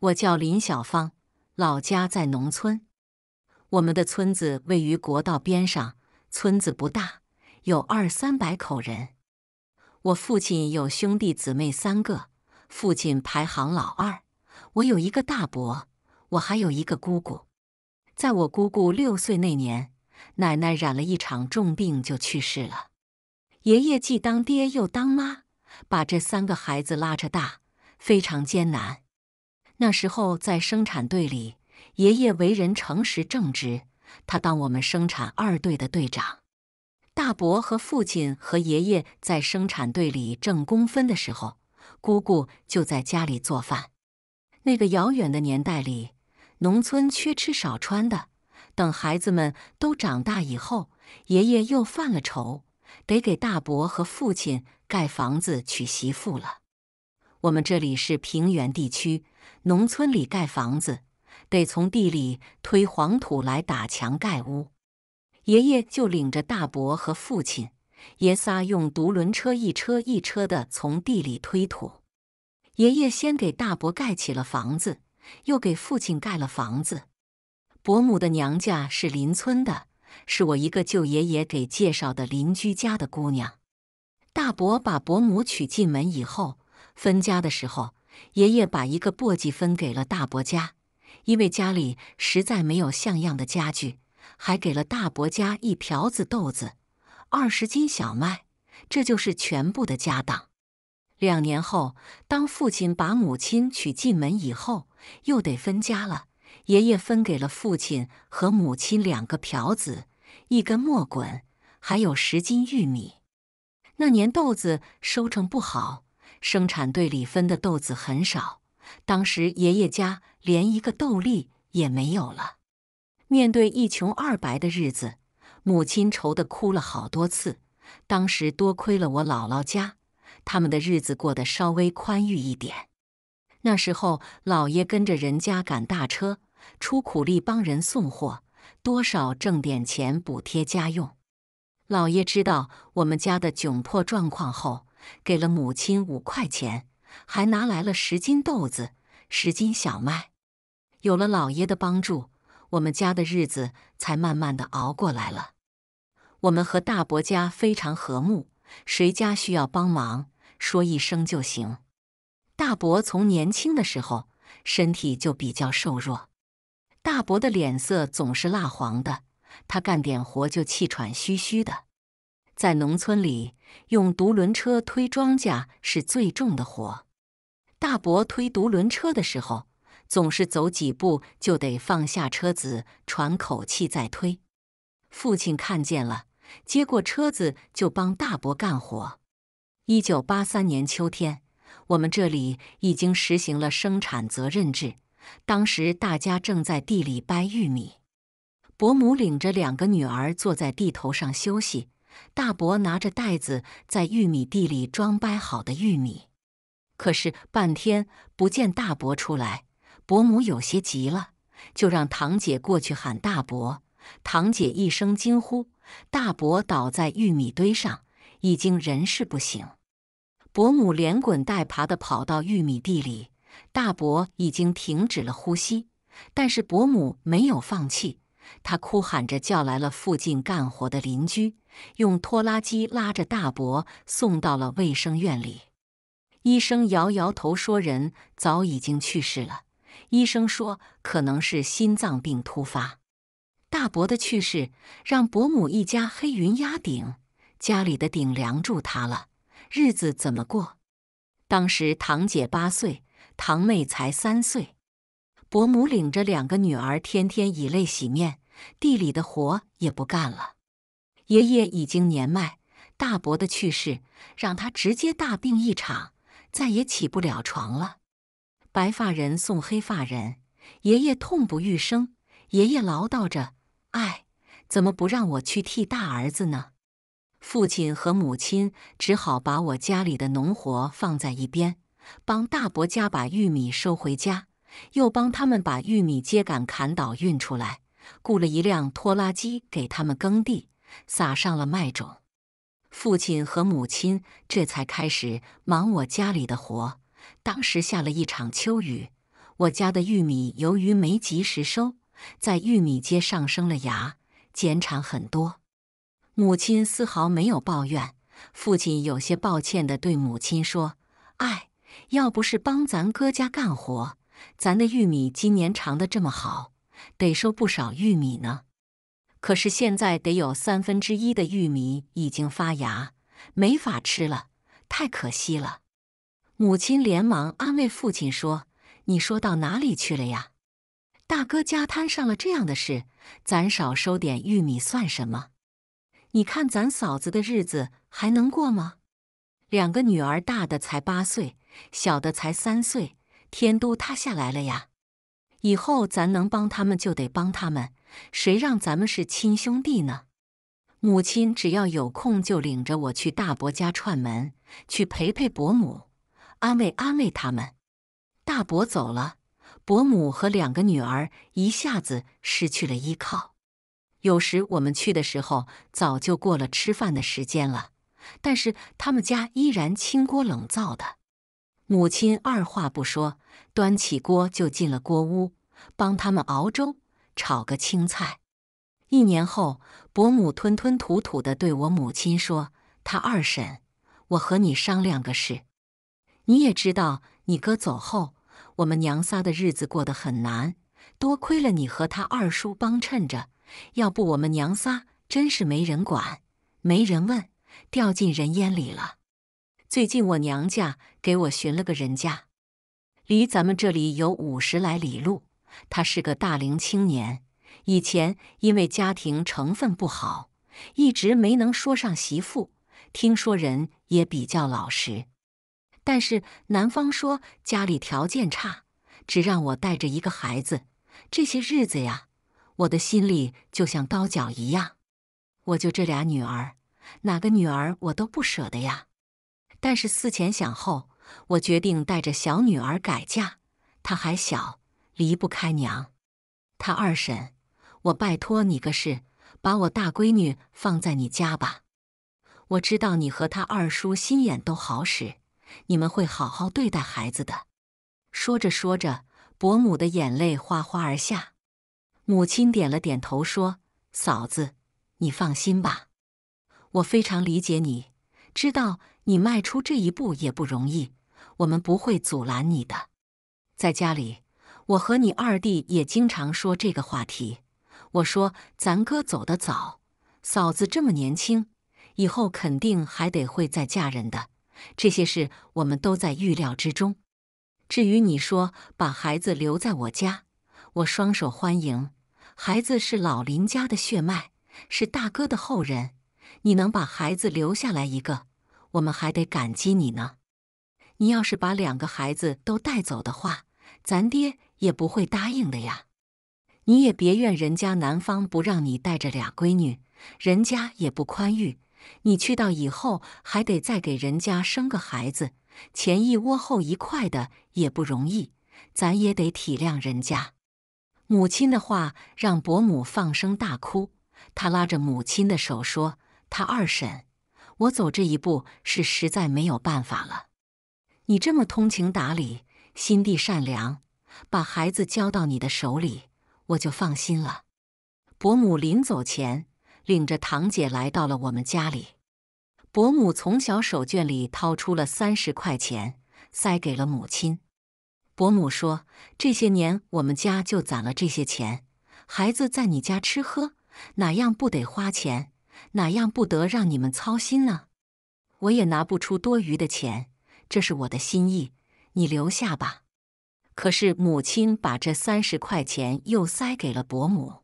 我叫林小芳，老家在农村。我们的村子位于国道边上，村子不大，有二三百口人。我父亲有兄弟姊妹三个，父亲排行老二。我有一个大伯，我还有一个姑姑。在我姑姑六岁那年，奶奶染了一场重病就去世了。爷爷既当爹又当妈，把这三个孩子拉扯大，非常艰难。那时候在生产队里，爷爷为人诚实正直，他当我们生产二队的队长。大伯和父亲和爷爷在生产队里挣工分的时候，姑姑就在家里做饭。那个遥远的年代里，农村缺吃少穿的。等孩子们都长大以后，爷爷又犯了愁，得给大伯和父亲盖房子、娶媳妇了。我们这里是平原地区。农村里盖房子得从地里推黄土来打墙盖屋，爷爷就领着大伯和父亲爷仨用独轮车一车一车的从地里推土。爷爷先给大伯盖起了房子，又给父亲盖了房子。伯母的娘家是邻村的，是我一个舅爷爷给介绍的邻居家的姑娘。大伯把伯母娶进门以后，分家的时候。爷爷把一个簸箕分给了大伯家，因为家里实在没有像样的家具，还给了大伯家一瓢子豆子、二十斤小麦。这就是全部的家当。两年后，当父亲把母亲娶进门以后，又得分家了。爷爷分给了父亲和母亲两个瓢子、一根磨滚，还有十斤玉米。那年豆子收成不好。生产队里分的豆子很少，当时爷爷家连一个豆粒也没有了。面对一穷二白的日子，母亲愁得哭了好多次。当时多亏了我姥姥家，他们的日子过得稍微宽裕一点。那时候，老爷跟着人家赶大车，出苦力帮人送货，多少挣点钱补贴家用。老爷知道我们家的窘迫状况后。给了母亲五块钱，还拿来了十斤豆子、十斤小麦。有了老爷的帮助，我们家的日子才慢慢的熬过来了。我们和大伯家非常和睦，谁家需要帮忙，说一声就行。大伯从年轻的时候身体就比较瘦弱，大伯的脸色总是蜡黄的，他干点活就气喘吁吁的。在农村里，用独轮车推庄稼是最重的活。大伯推独轮车的时候，总是走几步就得放下车子喘口气再推。父亲看见了，接过车子就帮大伯干活。一九八三年秋天，我们这里已经实行了生产责任制。当时大家正在地里掰玉米，伯母领着两个女儿坐在地头上休息。大伯拿着袋子在玉米地里装掰好的玉米，可是半天不见大伯出来，伯母有些急了，就让堂姐过去喊大伯。堂姐一声惊呼，大伯倒在玉米堆上，已经人事不省。伯母连滚带爬地跑到玉米地里，大伯已经停止了呼吸，但是伯母没有放弃。他哭喊着叫来了附近干活的邻居，用拖拉机拉着大伯送到了卫生院里。医生摇摇头说：“人早已经去世了。”医生说：“可能是心脏病突发。”大伯的去世让伯母一家黑云压顶，家里的顶梁柱塌了，日子怎么过？当时堂姐八岁，堂妹才三岁。伯母领着两个女儿，天天以泪洗面，地里的活也不干了。爷爷已经年迈，大伯的去世让他直接大病一场，再也起不了床了。白发人送黑发人，爷爷痛不欲生。爷爷唠叨着：“哎，怎么不让我去替大儿子呢？”父亲和母亲只好把我家里的农活放在一边，帮大伯家把玉米收回家。又帮他们把玉米秸秆砍倒运出来，雇了一辆拖拉机给他们耕地，撒上了麦种。父亲和母亲这才开始忙我家里的活。当时下了一场秋雨，我家的玉米由于没及时收，在玉米秸上生了芽，减产很多。母亲丝毫没有抱怨，父亲有些抱歉地对母亲说：“哎，要不是帮咱哥家干活。”咱的玉米今年长得这么好，得收不少玉米呢。可是现在得有三分之一的玉米已经发芽，没法吃了，太可惜了。母亲连忙安慰父亲说：“你说到哪里去了呀？大哥家摊上了这样的事，咱少收点玉米算什么？你看咱嫂子的日子还能过吗？两个女儿，大的才八岁，小的才三岁。”天都塌下来了呀！以后咱能帮他们就得帮他们，谁让咱们是亲兄弟呢？母亲只要有空就领着我去大伯家串门，去陪陪伯母，安慰安慰他们。大伯走了，伯母和两个女儿一下子失去了依靠。有时我们去的时候，早就过了吃饭的时间了，但是他们家依然清锅冷灶的。母亲二话不说，端起锅就进了锅屋，帮他们熬粥、炒个青菜。一年后，伯母吞吞吐吐地对我母亲说：“他二婶，我和你商量个事。你也知道，你哥走后，我们娘仨的日子过得很难。多亏了你和他二叔帮衬着，要不我们娘仨真是没人管、没人问，掉进人烟里了。”最近我娘家给我寻了个人家，离咱们这里有五十来里路。他是个大龄青年，以前因为家庭成分不好，一直没能说上媳妇。听说人也比较老实，但是男方说家里条件差，只让我带着一个孩子。这些日子呀，我的心里就像刀绞一样。我就这俩女儿，哪个女儿我都不舍得呀。但是思前想后，我决定带着小女儿改嫁。她还小，离不开娘。她二婶，我拜托你个事，把我大闺女放在你家吧。我知道你和她二叔心眼都好使，你们会好好对待孩子的。说着说着，伯母的眼泪哗哗而下。母亲点了点头，说：“嫂子，你放心吧，我非常理解你，知道。”你迈出这一步也不容易，我们不会阻拦你的。在家里，我和你二弟也经常说这个话题。我说，咱哥走得早，嫂子这么年轻，以后肯定还得会再嫁人的。这些事我们都在预料之中。至于你说把孩子留在我家，我双手欢迎。孩子是老林家的血脉，是大哥的后人。你能把孩子留下来一个？我们还得感激你呢，你要是把两个孩子都带走的话，咱爹也不会答应的呀。你也别怨人家男方不让你带着俩闺女，人家也不宽裕，你去到以后还得再给人家生个孩子，前一窝后一块的也不容易，咱也得体谅人家。母亲的话让伯母放声大哭，她拉着母亲的手说：“她二婶。”我走这一步是实在没有办法了。你这么通情达理、心地善良，把孩子交到你的手里，我就放心了。伯母临走前，领着堂姐来到了我们家里。伯母从小手绢里掏出了三十块钱，塞给了母亲。伯母说：“这些年我们家就攒了这些钱，孩子在你家吃喝，哪样不得花钱？”哪样不得让你们操心呢？我也拿不出多余的钱，这是我的心意，你留下吧。可是母亲把这三十块钱又塞给了伯母。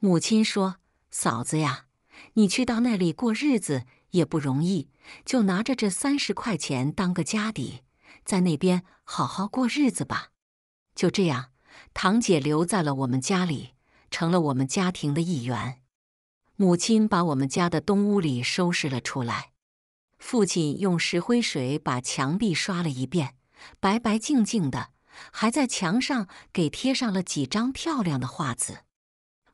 母亲说：“嫂子呀，你去到那里过日子也不容易，就拿着这三十块钱当个家底，在那边好好过日子吧。”就这样，堂姐留在了我们家里，成了我们家庭的一员。母亲把我们家的东屋里收拾了出来，父亲用石灰水把墙壁刷了一遍，白白净净的，还在墙上给贴上了几张漂亮的画纸。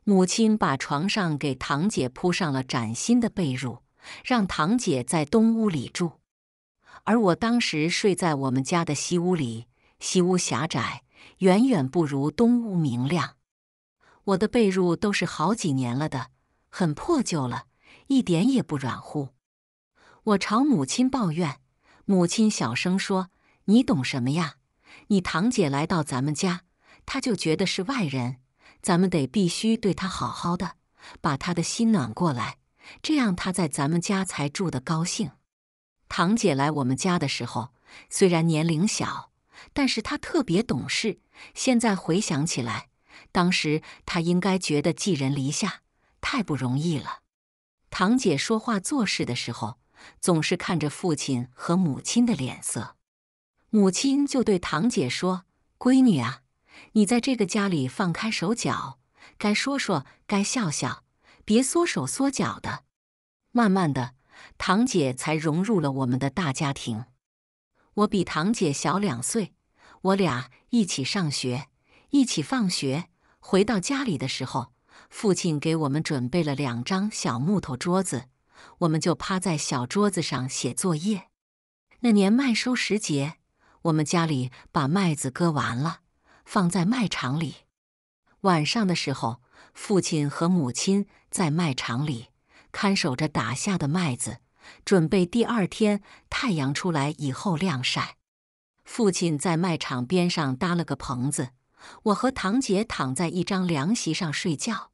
母亲把床上给堂姐铺上了崭新的被褥，让堂姐在东屋里住。而我当时睡在我们家的西屋里，西屋狭窄，远远不如东屋明亮。我的被褥都是好几年了的。很破旧了，一点也不软乎。我朝母亲抱怨，母亲小声说：“你懂什么呀？你堂姐来到咱们家，她就觉得是外人。咱们得必须对她好好的，把她的心暖过来，这样她在咱们家才住得高兴。堂姐来我们家的时候，虽然年龄小，但是她特别懂事。现在回想起来，当时她应该觉得寄人篱下。”太不容易了。堂姐说话做事的时候，总是看着父亲和母亲的脸色。母亲就对堂姐说：“闺女啊，你在这个家里放开手脚，该说说，该笑笑，别缩手缩脚的。”慢慢的，堂姐才融入了我们的大家庭。我比堂姐小两岁，我俩一起上学，一起放学，回到家里的时候。父亲给我们准备了两张小木头桌子，我们就趴在小桌子上写作业。那年麦收时节，我们家里把麦子割完了，放在麦场里。晚上的时候，父亲和母亲在麦场里看守着打下的麦子，准备第二天太阳出来以后晾晒。父亲在麦场边上搭了个棚子，我和堂姐躺在一张凉席上睡觉。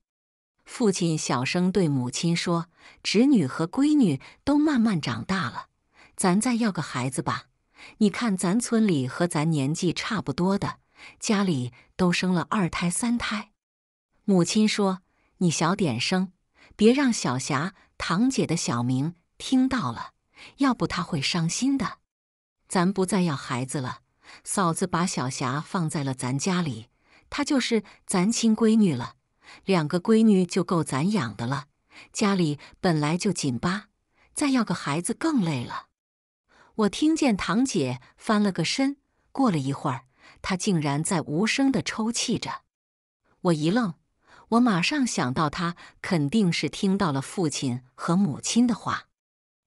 父亲小声对母亲说：“侄女和闺女都慢慢长大了，咱再要个孩子吧。你看咱村里和咱年纪差不多的，家里都生了二胎、三胎。”母亲说：“你小点声，别让小霞（堂姐的小名）听到了，要不她会伤心的。咱不再要孩子了，嫂子把小霞放在了咱家里，她就是咱亲闺女了。”两个闺女就够咱养的了，家里本来就紧巴，再要个孩子更累了。我听见堂姐翻了个身，过了一会儿，她竟然在无声的抽泣着。我一愣，我马上想到她肯定是听到了父亲和母亲的话。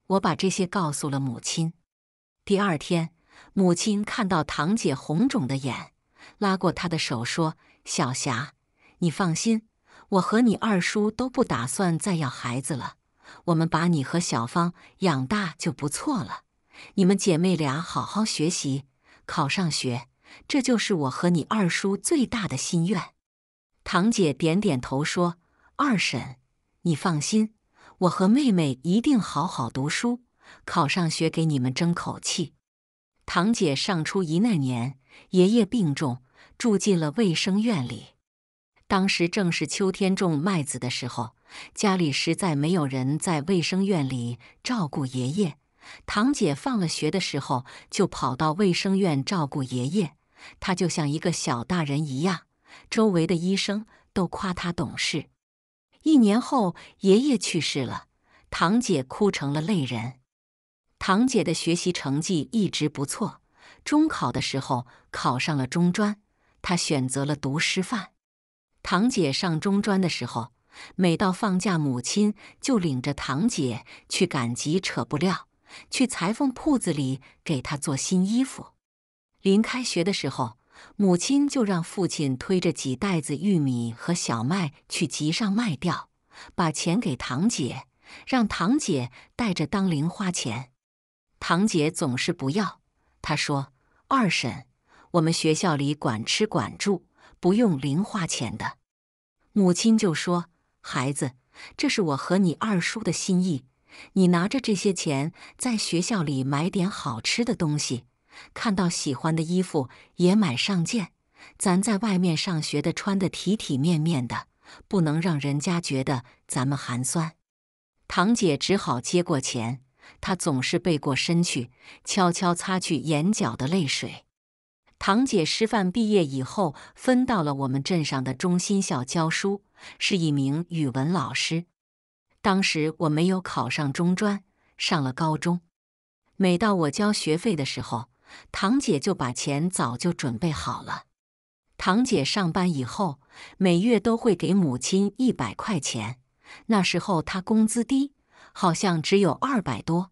我把这些告诉了母亲。第二天，母亲看到堂姐红肿的眼，拉过她的手说：“小霞，你放心。”我和你二叔都不打算再要孩子了，我们把你和小芳养大就不错了。你们姐妹俩好好学习，考上学，这就是我和你二叔最大的心愿。堂姐点点头说：“二婶，你放心，我和妹妹一定好好读书，考上学，给你们争口气。”堂姐上初一那年，爷爷病重，住进了卫生院里。当时正是秋天种麦子的时候，家里实在没有人在卫生院里照顾爷爷。堂姐放了学的时候就跑到卫生院照顾爷爷，她就像一个小大人一样，周围的医生都夸她懂事。一年后，爷爷去世了，堂姐哭成了泪人。堂姐的学习成绩一直不错，中考的时候考上了中专，她选择了读师范。堂姐上中专的时候，每到放假，母亲就领着堂姐去赶集扯布料，去裁缝铺子里给她做新衣服。临开学的时候，母亲就让父亲推着几袋子玉米和小麦去集上卖掉，把钱给堂姐，让堂姐带着当零花钱。堂姐总是不要，她说：“二婶，我们学校里管吃管住。”不用零花钱的，母亲就说：“孩子，这是我和你二叔的心意，你拿着这些钱，在学校里买点好吃的东西，看到喜欢的衣服也买上件，咱在外面上学的穿的体体面面的，不能让人家觉得咱们寒酸。”堂姐只好接过钱，她总是背过身去，悄悄擦去眼角的泪水。堂姐师范毕业以后，分到了我们镇上的中心校教书，是一名语文老师。当时我没有考上中专，上了高中。每到我交学费的时候，堂姐就把钱早就准备好了。堂姐上班以后，每月都会给母亲一百块钱。那时候她工资低，好像只有二百多，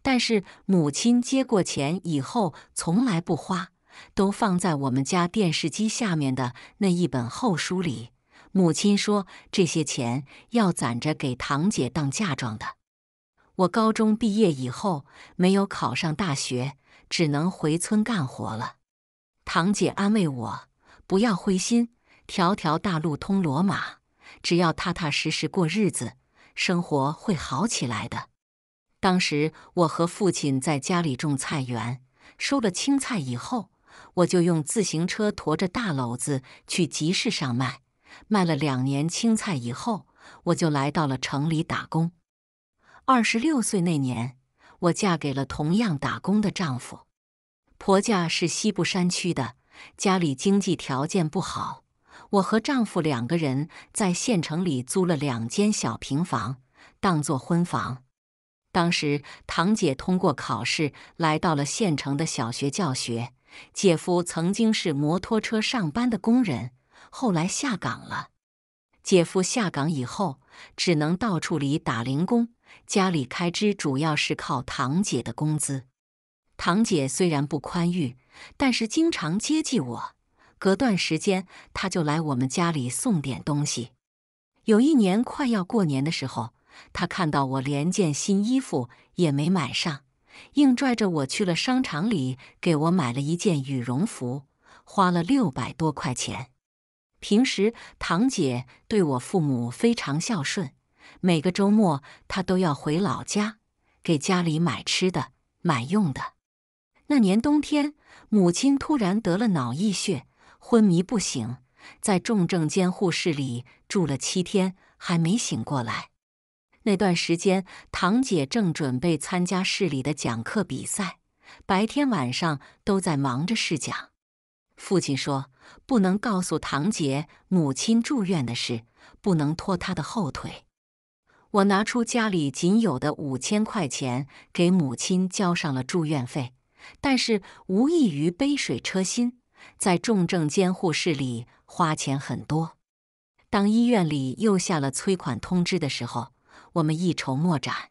但是母亲接过钱以后，从来不花。都放在我们家电视机下面的那一本厚书里。母亲说：“这些钱要攒着给堂姐当嫁妆的。”我高中毕业以后没有考上大学，只能回村干活了。堂姐安慰我：“不要灰心，条条大路通罗马，只要踏踏实实过日子，生活会好起来的。”当时我和父亲在家里种菜园，收了青菜以后。我就用自行车驮着大篓子去集市上卖，卖了两年青菜以后，我就来到了城里打工。二十六岁那年，我嫁给了同样打工的丈夫。婆家是西部山区的，家里经济条件不好，我和丈夫两个人在县城里租了两间小平房当做婚房。当时，堂姐通过考试来到了县城的小学教学。姐夫曾经是摩托车上班的工人，后来下岗了。姐夫下岗以后，只能到处里打零工，家里开支主要是靠堂姐的工资。堂姐虽然不宽裕，但是经常接济我，隔段时间他就来我们家里送点东西。有一年快要过年的时候，他看到我连件新衣服也没买上。硬拽着我去了商场里，给我买了一件羽绒服，花了六百多块钱。平时，堂姐对我父母非常孝顺，每个周末她都要回老家给家里买吃的、买用的。那年冬天，母亲突然得了脑溢血，昏迷不醒，在重症监护室里住了七天，还没醒过来。那段时间，堂姐正准备参加市里的讲课比赛，白天晚上都在忙着试讲。父亲说：“不能告诉堂姐母亲住院的事，不能拖她的后腿。”我拿出家里仅有的五千块钱给母亲交上了住院费，但是无异于杯水车薪，在重症监护室里花钱很多。当医院里又下了催款通知的时候，我们一筹莫展。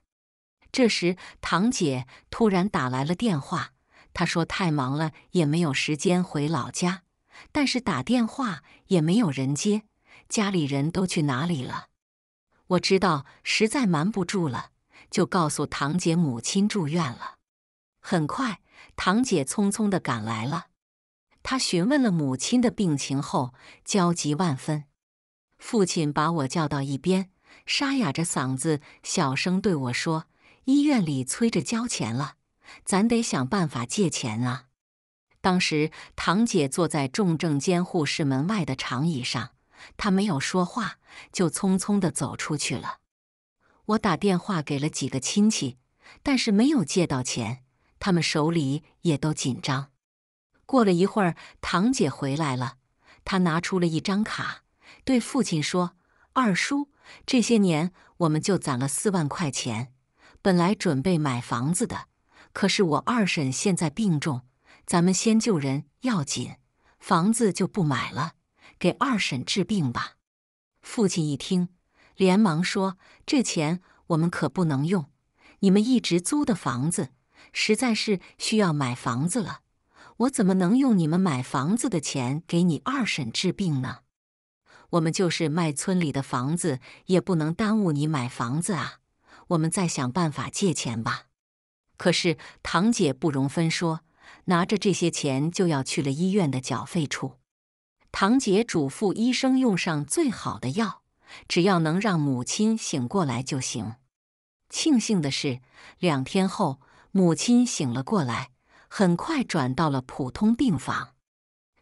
这时，堂姐突然打来了电话。她说：“太忙了，也没有时间回老家。但是打电话也没有人接，家里人都去哪里了？”我知道实在瞒不住了，就告诉堂姐母亲住院了。很快，堂姐匆匆的赶来了。她询问了母亲的病情后，焦急万分。父亲把我叫到一边。沙哑着嗓子，小声对我说：“医院里催着交钱了，咱得想办法借钱啊。”当时，堂姐坐在重症监护室门外的长椅上，她没有说话，就匆匆地走出去了。我打电话给了几个亲戚，但是没有借到钱，他们手里也都紧张。过了一会儿，堂姐回来了，她拿出了一张卡，对父亲说：“二叔。”这些年我们就攒了四万块钱，本来准备买房子的，可是我二婶现在病重，咱们先救人要紧，房子就不买了，给二婶治病吧。父亲一听，连忙说：“这钱我们可不能用，你们一直租的房子，实在是需要买房子了，我怎么能用你们买房子的钱给你二婶治病呢？”我们就是卖村里的房子，也不能耽误你买房子啊！我们再想办法借钱吧。可是堂姐不容分说，拿着这些钱就要去了医院的缴费处。堂姐嘱咐医生用上最好的药，只要能让母亲醒过来就行。庆幸的是，两天后母亲醒了过来，很快转到了普通病房。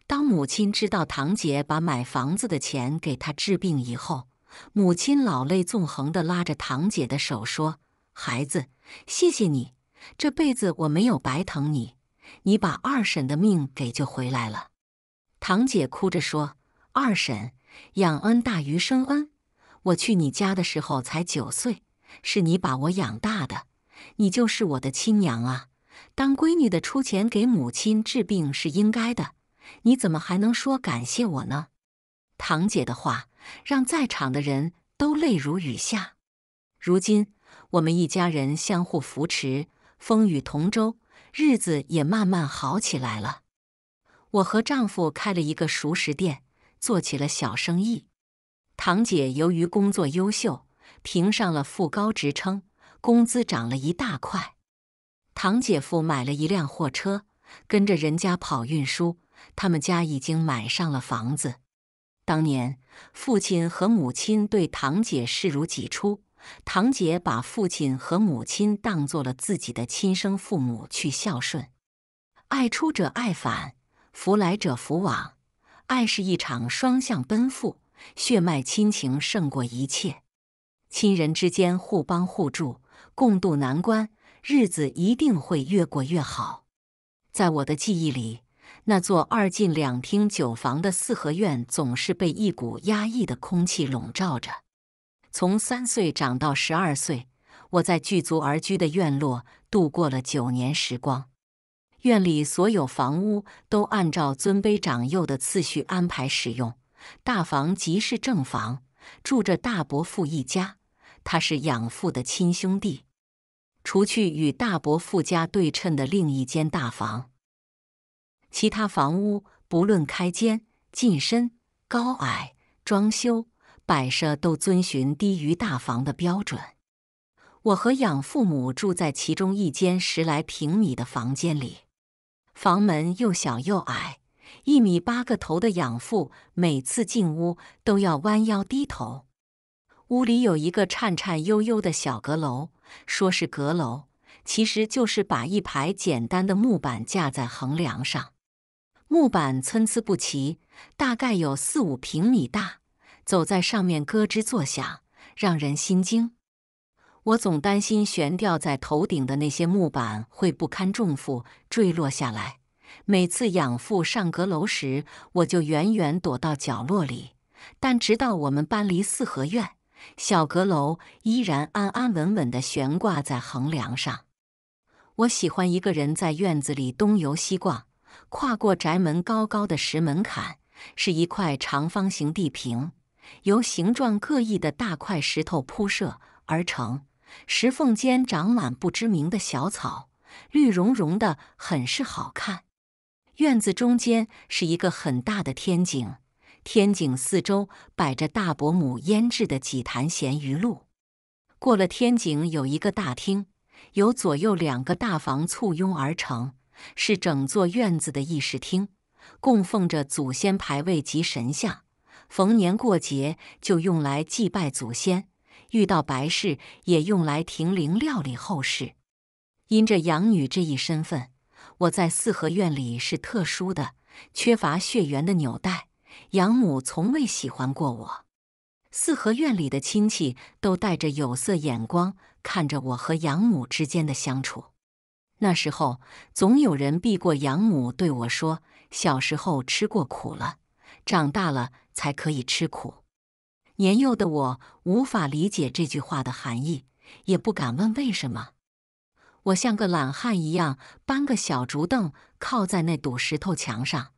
当母亲知道堂姐把买房子的钱给她治病以后，母亲老泪纵横的拉着堂姐的手说：“孩子，谢谢你，这辈子我没有白疼你，你把二婶的命给救回来了。”堂姐哭着说：“二婶，养恩大于生恩。我去你家的时候才九岁，是你把我养大的，你就是我的亲娘啊！当闺女的出钱给母亲治病是应该的。”你怎么还能说感谢我呢？堂姐的话让在场的人都泪如雨下。如今我们一家人相互扶持，风雨同舟，日子也慢慢好起来了。我和丈夫开了一个熟食店，做起了小生意。堂姐由于工作优秀，评上了副高职称，工资涨了一大块。堂姐夫买了一辆货车，跟着人家跑运输。他们家已经买上了房子。当年，父亲和母亲对堂姐视如己出，堂姐把父亲和母亲当做了自己的亲生父母去孝顺。爱出者爱返，福来者福往。爱是一场双向奔赴，血脉亲情胜过一切。亲人之间互帮互助，共度难关，日子一定会越过越好。在我的记忆里。那座二进两厅九房的四合院总是被一股压抑的空气笼罩着。从三岁长到十二岁，我在聚族而居的院落度过了九年时光。院里所有房屋都按照尊卑长幼的次序安排使用，大房即是正房，住着大伯父一家，他是养父的亲兄弟。除去与大伯父家对称的另一间大房。其他房屋不论开间、进深、高矮、装修、摆设，都遵循低于大房的标准。我和养父母住在其中一间十来平米的房间里，房门又小又矮，一米八个头的养父每次进屋都要弯腰低头。屋里有一个颤颤悠悠的小阁楼，说是阁楼，其实就是把一排简单的木板架在横梁上。木板参差不齐，大概有四五平米大，走在上面咯吱作响，让人心惊。我总担心悬吊在头顶的那些木板会不堪重负坠落下来。每次养父上阁楼时，我就远远躲到角落里。但直到我们搬离四合院，小阁楼依然安安稳稳地悬挂在横梁上。我喜欢一个人在院子里东游西逛。跨过宅门高高的石门槛，是一块长方形地坪，由形状各异的大块石头铺设而成，石缝间长满不知名的小草，绿茸茸的，很是好看。院子中间是一个很大的天井，天井四周摆着大伯母腌制的几坛咸鱼露。过了天井，有一个大厅，由左右两个大房簇拥而成。是整座院子的议事厅，供奉着祖先牌位及神像，逢年过节就用来祭拜祖先；遇到白事也用来停灵料理后事。因着养女这一身份，我在四合院里是特殊的，缺乏血缘的纽带。养母从未喜欢过我，四合院里的亲戚都带着有色眼光看着我和养母之间的相处。那时候，总有人避过养母对我说：“小时候吃过苦了，长大了才可以吃苦。”年幼的我无法理解这句话的含义，也不敢问为什么。我像个懒汉一样搬个小竹凳，靠在那堵石头墙上，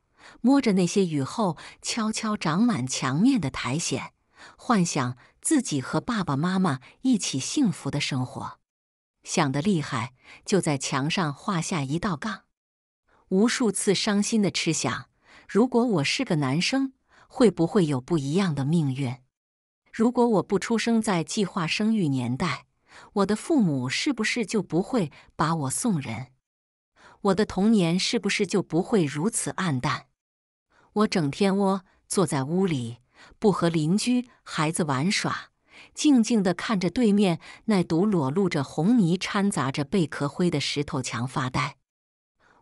摸着那些雨后悄悄长满墙面的苔藓，幻想自己和爸爸妈妈一起幸福的生活。想的厉害，就在墙上画下一道杠。无数次伤心的痴想：如果我是个男生，会不会有不一样的命运？如果我不出生在计划生育年代，我的父母是不是就不会把我送人？我的童年是不是就不会如此暗淡？我整天窝坐在屋里，不和邻居孩子玩耍。静静地看着对面那堵裸露着红泥、掺杂着贝壳灰的石头墙发呆，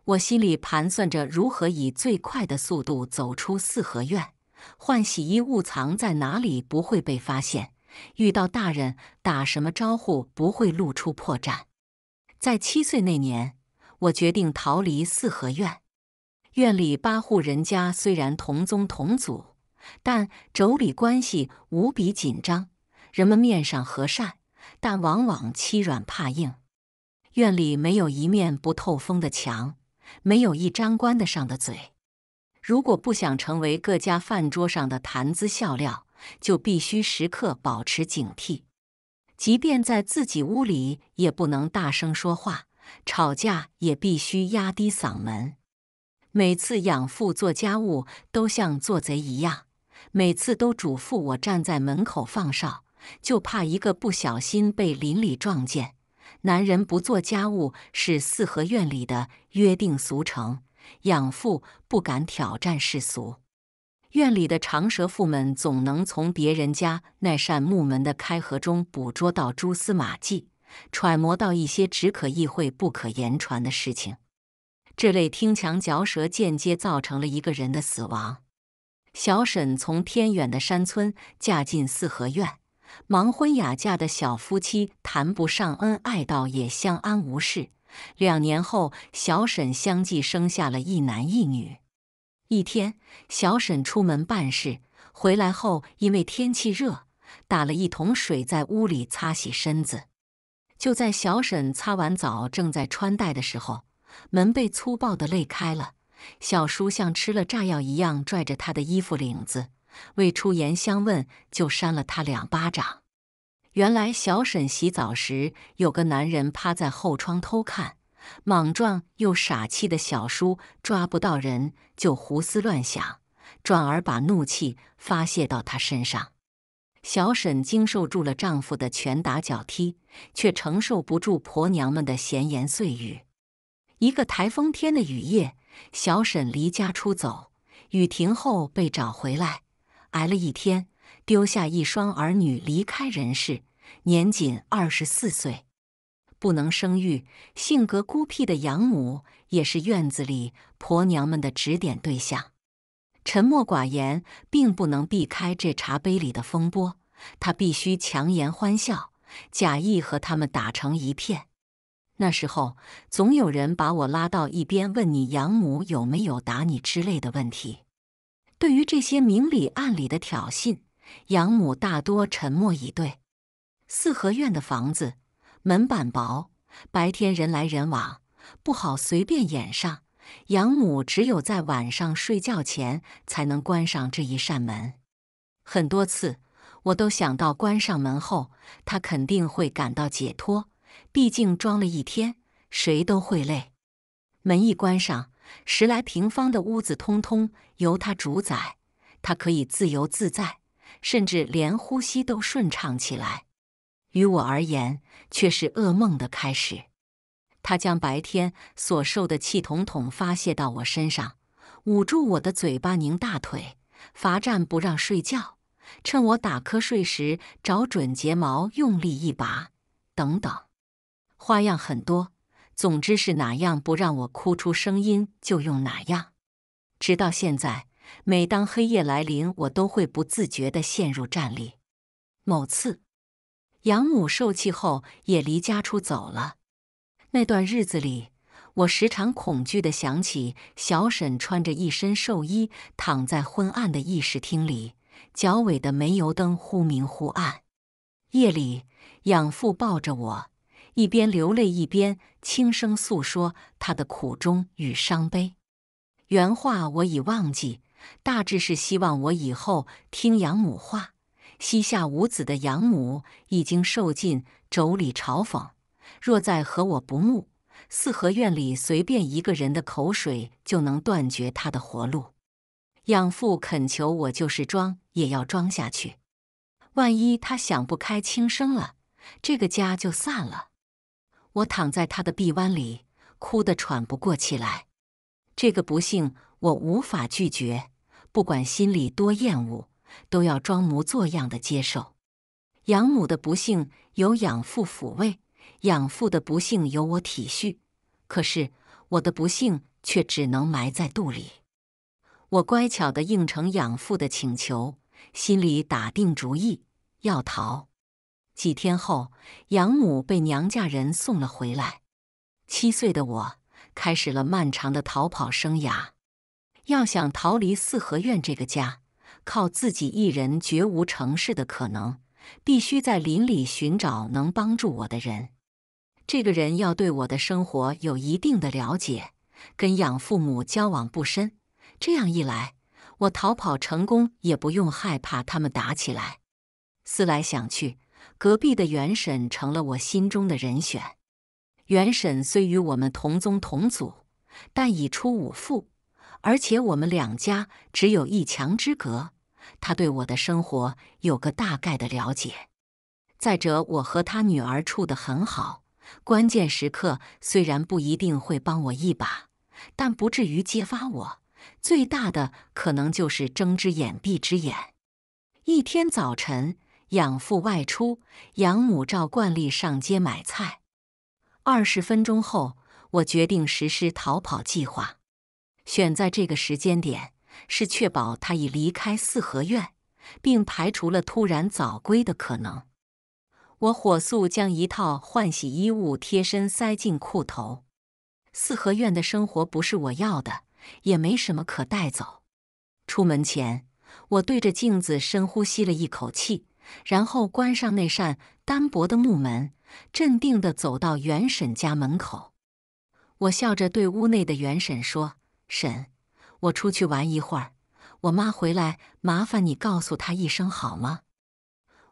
我心里盘算着如何以最快的速度走出四合院，换洗衣物藏在哪里不会被发现，遇到大人打什么招呼不会露出破绽。在七岁那年，我决定逃离四合院。院里八户人家虽然同宗同祖，但妯娌关系无比紧张。人们面上和善，但往往欺软怕硬。院里没有一面不透风的墙，没有一张关得上的嘴。如果不想成为各家饭桌上的谈资笑料，就必须时刻保持警惕。即便在自己屋里，也不能大声说话，吵架也必须压低嗓门。每次养父做家务都像做贼一样，每次都嘱咐我站在门口放哨。就怕一个不小心被邻里撞见。男人不做家务是四合院里的约定俗成，养父不敢挑战世俗。院里的长舌妇们总能从别人家那扇木门的开合中捕捉到蛛丝马迹，揣摩到一些只可意会不可言传的事情。这类听墙嚼舌间接造成了一个人的死亡。小沈从偏远的山村嫁进四合院。忙婚雅嫁的小夫妻，谈不上恩爱，倒也相安无事。两年后，小沈相继生下了一男一女。一天，小沈出门办事，回来后因为天气热，打了一桶水在屋里擦洗身子。就在小沈擦完澡，正在穿戴的时候，门被粗暴的擂开了。小叔像吃了炸药一样，拽着他的衣服领子。未出言相问，就扇了他两巴掌。原来小沈洗澡时，有个男人趴在后窗偷看。莽撞又傻气的小叔抓不到人，就胡思乱想，转而把怒气发泄到她身上。小沈经受住了丈夫的拳打脚踢，却承受不住婆娘们的闲言碎语。一个台风天的雨夜，小沈离家出走，雨停后被找回来。挨了一天，丢下一双儿女，离开人世，年仅二十四岁，不能生育。性格孤僻的养母也是院子里婆娘们的指点对象。沉默寡言并不能避开这茶杯里的风波，她必须强颜欢笑，假意和他们打成一片。那时候，总有人把我拉到一边，问你养母有没有打你之类的问题。对于这些明里暗里的挑衅，养母大多沉默以对。四合院的房子门板薄，白天人来人往，不好随便掩上。养母只有在晚上睡觉前才能关上这一扇门。很多次，我都想到关上门后，她肯定会感到解脱。毕竟装了一天，谁都会累。门一关上。十来平方的屋子，通通由他主宰，他可以自由自在，甚至连呼吸都顺畅起来。于我而言，却是噩梦的开始。他将白天所受的气统统发泄到我身上，捂住我的嘴巴，拧大腿，罚站不让睡觉，趁我打瞌睡时找准睫毛用力一拔，等等，花样很多。总之是哪样不让我哭出声音，就用哪样。直到现在，每当黑夜来临，我都会不自觉的陷入战栗。某次，养母受气后也离家出走了。那段日子里，我时常恐惧的想起小沈穿着一身寿衣躺在昏暗的议事厅里，脚尾的煤油灯忽明忽暗。夜里，养父抱着我，一边流泪一边。轻声诉说他的苦衷与伤悲，原话我已忘记，大致是希望我以后听养母话。膝下无子的养母已经受尽妯娌嘲讽，若再和我不睦，四合院里随便一个人的口水就能断绝他的活路。养父恳求我，就是装也要装下去，万一他想不开轻生了，这个家就散了。我躺在他的臂弯里，哭得喘不过气来。这个不幸我无法拒绝，不管心里多厌恶，都要装模作样的接受。养母的不幸有养父抚慰，养父的不幸有我体恤，可是我的不幸却只能埋在肚里。我乖巧的应承养父的请求，心里打定主意要逃。几天后，养母被娘家人送了回来。七岁的我开始了漫长的逃跑生涯。要想逃离四合院这个家，靠自己一人绝无成事的可能，必须在邻里寻找能帮助我的人。这个人要对我的生活有一定的了解，跟养父母交往不深。这样一来，我逃跑成功也不用害怕他们打起来。思来想去。隔壁的元婶成了我心中的人选。元婶虽与我们同宗同祖，但已出五父，而且我们两家只有一墙之隔，她对我的生活有个大概的了解。再者，我和她女儿处得很好，关键时刻虽然不一定会帮我一把，但不至于揭发我。最大的可能就是睁只眼闭只眼。一天早晨。养父外出，养母照惯例上街买菜。二十分钟后，我决定实施逃跑计划。选在这个时间点，是确保他已离开四合院，并排除了突然早归的可能。我火速将一套换洗衣物贴身塞进裤头。四合院的生活不是我要的，也没什么可带走。出门前，我对着镜子深呼吸了一口气。然后关上那扇单薄的木门，镇定地走到原婶家门口。我笑着对屋内的原婶说：“婶，我出去玩一会儿，我妈回来麻烦你告诉她一声好吗？”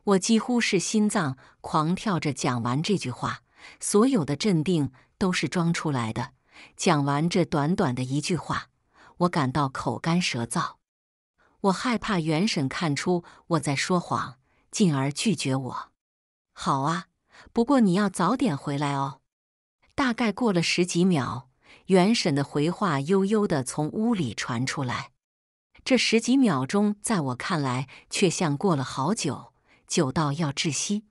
我几乎是心脏狂跳着讲完这句话，所有的镇定都是装出来的。讲完这短短的一句话，我感到口干舌燥。我害怕原婶看出我在说谎。进而拒绝我。好啊，不过你要早点回来哦。大概过了十几秒，原审的回话悠悠的从屋里传出来。这十几秒钟，在我看来却像过了好久，久到要窒息。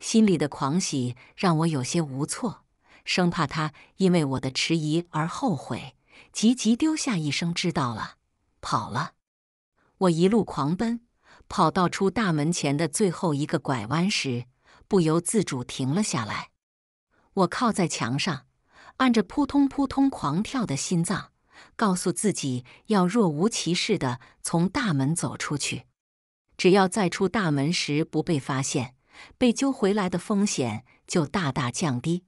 心里的狂喜让我有些无措，生怕他因为我的迟疑而后悔，急急丢下一声“知道了”，跑了。我一路狂奔。跑到出大门前的最后一个拐弯时，不由自主停了下来。我靠在墙上，按着扑通扑通狂跳的心脏，告诉自己要若无其事地从大门走出去。只要再出大门时不被发现，被揪回来的风险就大大降低。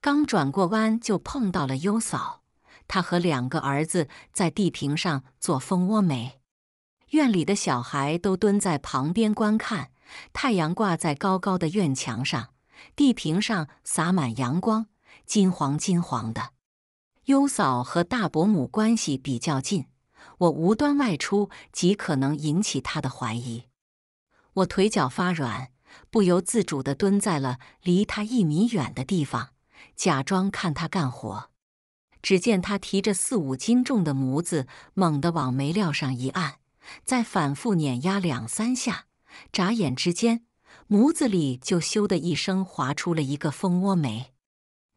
刚转过弯，就碰到了优嫂，她和两个儿子在地坪上做蜂窝煤。院里的小孩都蹲在旁边观看。太阳挂在高高的院墙上，地平上洒满阳光，金黄金黄的。尤嫂和大伯母关系比较近，我无端外出极可能引起她的怀疑。我腿脚发软，不由自主地蹲在了离她一米远的地方，假装看她干活。只见她提着四五斤重的模子，猛地往煤料上一按。再反复碾压两三下，眨眼之间，模子里就“咻”的一声划出了一个蜂窝煤。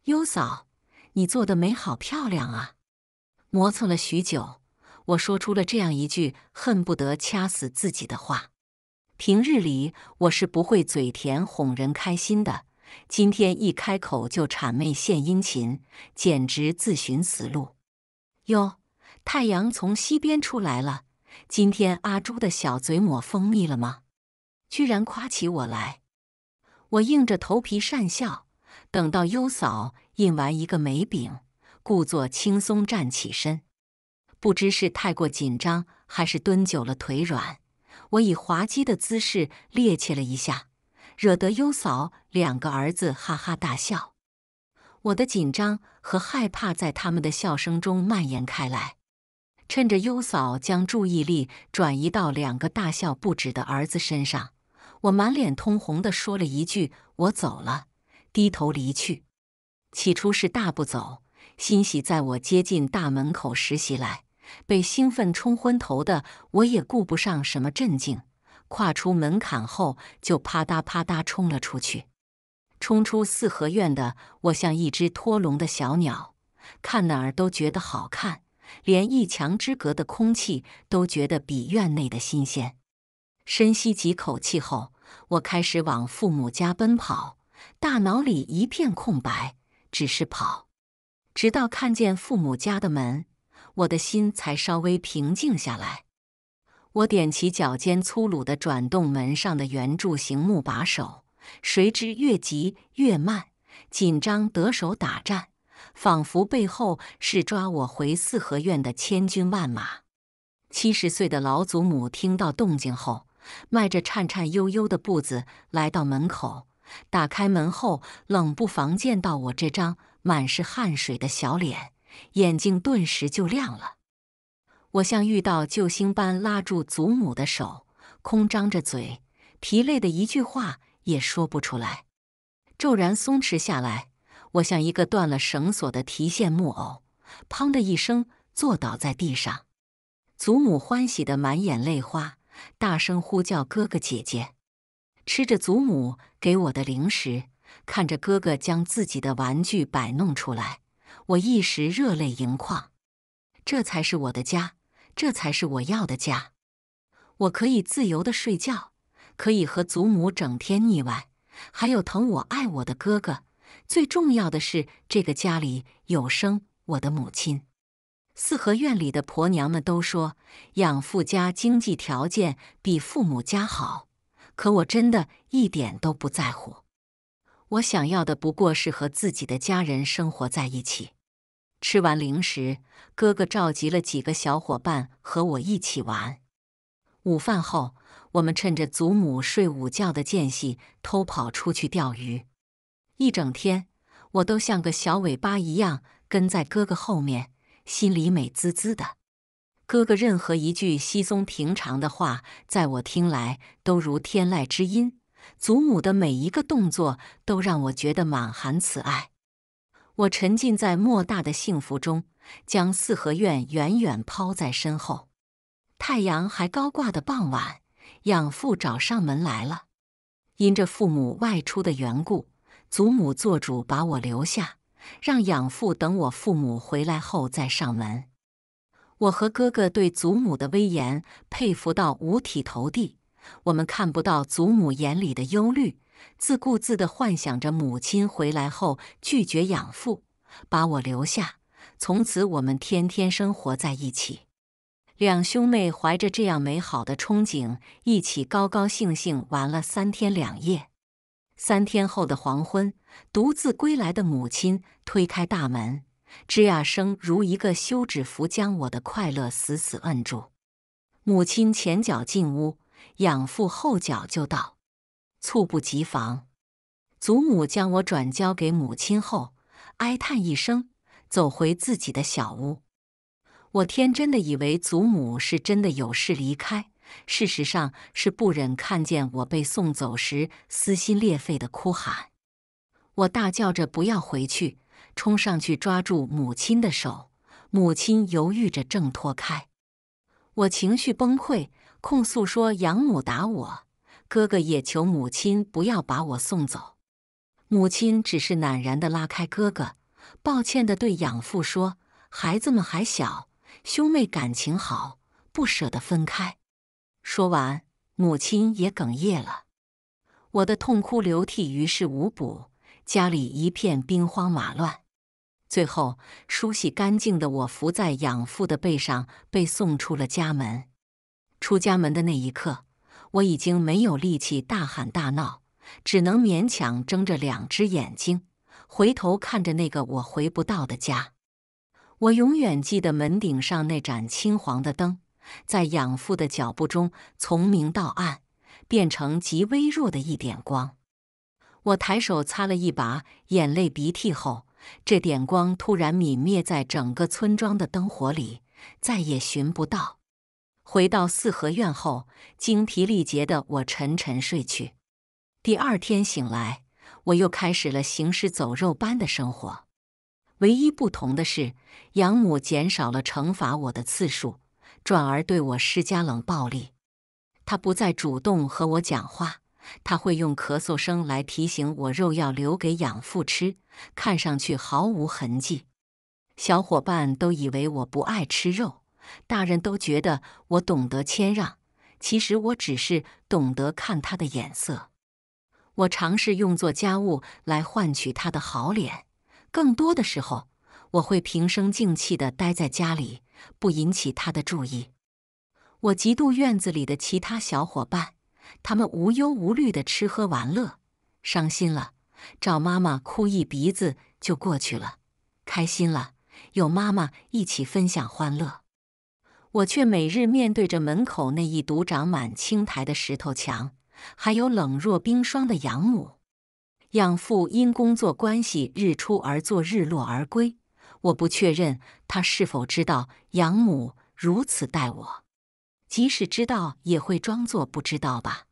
优嫂，你做的煤好漂亮啊！磨蹭了许久，我说出了这样一句恨不得掐死自己的话。平日里我是不会嘴甜哄人开心的，今天一开口就谄媚献殷勤，简直自寻死路。哟，太阳从西边出来了。今天阿朱的小嘴抹蜂蜜了吗？居然夸起我来，我硬着头皮讪笑。等到优嫂印完一个眉饼，故作轻松站起身，不知是太过紧张，还是蹲久了腿软，我以滑稽的姿势趔趄了一下，惹得优嫂两个儿子哈哈大笑。我的紧张和害怕在他们的笑声中蔓延开来。趁着优嫂将注意力转移到两个大笑不止的儿子身上，我满脸通红地说了一句：“我走了。”低头离去。起初是大步走，欣喜在我接近大门口时袭来。被兴奋冲昏头的我也顾不上什么镇静，跨出门槛后就啪嗒啪嗒冲了出去。冲出四合院的我像一只脱笼的小鸟，看哪儿都觉得好看。连一墙之隔的空气都觉得比院内的新鲜。深吸几口气后，我开始往父母家奔跑，大脑里一片空白，只是跑。直到看见父母家的门，我的心才稍微平静下来。我踮起脚尖，粗鲁地转动门上的圆柱形木把手，谁知越急越慢，紧张得手打颤。仿佛背后是抓我回四合院的千军万马。七十岁的老祖母听到动静后，迈着颤颤悠悠的步子来到门口，打开门后，冷不防见到我这张满是汗水的小脸，眼睛顿时就亮了。我像遇到救星般拉住祖母的手，空张着嘴，疲累的一句话也说不出来，骤然松弛下来。我像一个断了绳索的提线木偶，砰的一声坐倒在地上。祖母欢喜的满眼泪花，大声呼叫哥哥姐姐。吃着祖母给我的零食，看着哥哥将自己的玩具摆弄出来，我一时热泪盈眶。这才是我的家，这才是我要的家。我可以自由的睡觉，可以和祖母整天腻歪，还有疼我爱我的哥哥。最重要的是，这个家里有生我的母亲。四合院里的婆娘们都说，养父家经济条件比父母家好，可我真的一点都不在乎。我想要的不过是和自己的家人生活在一起。吃完零食，哥哥召集了几个小伙伴和我一起玩。午饭后，我们趁着祖母睡午觉的间隙，偷跑出去钓鱼。一整天，我都像个小尾巴一样跟在哥哥后面，心里美滋滋的。哥哥任何一句稀松平常的话，在我听来都如天籁之音；祖母的每一个动作，都让我觉得满含慈爱。我沉浸在莫大的幸福中，将四合院远远抛在身后。太阳还高挂的傍晚，养父找上门来了，因着父母外出的缘故。祖母做主把我留下，让养父等我父母回来后再上门。我和哥哥对祖母的威严佩服到五体投地，我们看不到祖母眼里的忧虑，自顾自地幻想着母亲回来后拒绝养父，把我留下，从此我们天天生活在一起。两兄妹怀着这样美好的憧憬，一起高高兴兴玩了三天两夜。三天后的黄昏，独自归来的母亲推开大门，吱呀声如一个休止符，将我的快乐死死摁住。母亲前脚进屋，养父后脚就到，猝不及防。祖母将我转交给母亲后，哀叹一声，走回自己的小屋。我天真的以为祖母是真的有事离开。事实上是不忍看见我被送走时撕心裂肺的哭喊，我大叫着不要回去，冲上去抓住母亲的手，母亲犹豫着挣脱开。我情绪崩溃，控诉说养母打我，哥哥也求母亲不要把我送走。母亲只是懒然地拉开哥哥，抱歉地对养父说：“孩子们还小，兄妹感情好，不舍得分开。”说完，母亲也哽咽了。我的痛哭流涕于事无补，家里一片兵荒马乱。最后，梳洗干净的我伏在养父的背上，被送出了家门。出家门的那一刻，我已经没有力气大喊大闹，只能勉强睁着两只眼睛，回头看着那个我回不到的家。我永远记得门顶上那盏青黄的灯。在养父的脚步中，从明到暗，变成极微弱的一点光。我抬手擦了一把眼泪鼻涕后，这点光突然泯灭在整个村庄的灯火里，再也寻不到。回到四合院后，精疲力竭的我沉沉睡去。第二天醒来，我又开始了行尸走肉般的生活。唯一不同的是，养母减少了惩罚我的次数。转而对我施加冷暴力，他不再主动和我讲话，他会用咳嗽声来提醒我肉要留给养父吃，看上去毫无痕迹。小伙伴都以为我不爱吃肉，大人都觉得我懂得谦让，其实我只是懂得看他的眼色。我尝试用做家务来换取他的好脸，更多的时候，我会平生静气的待在家里。不引起他的注意。我嫉妒院子里的其他小伙伴，他们无忧无虑的吃喝玩乐，伤心了找妈妈哭一鼻子就过去了，开心了有妈妈一起分享欢乐。我却每日面对着门口那一堵长满青苔的石头墙，还有冷若冰霜的养母、养父，因工作关系日出而作日落而归。我不确认他是否知道养母如此待我，即使知道也会装作不知道吧。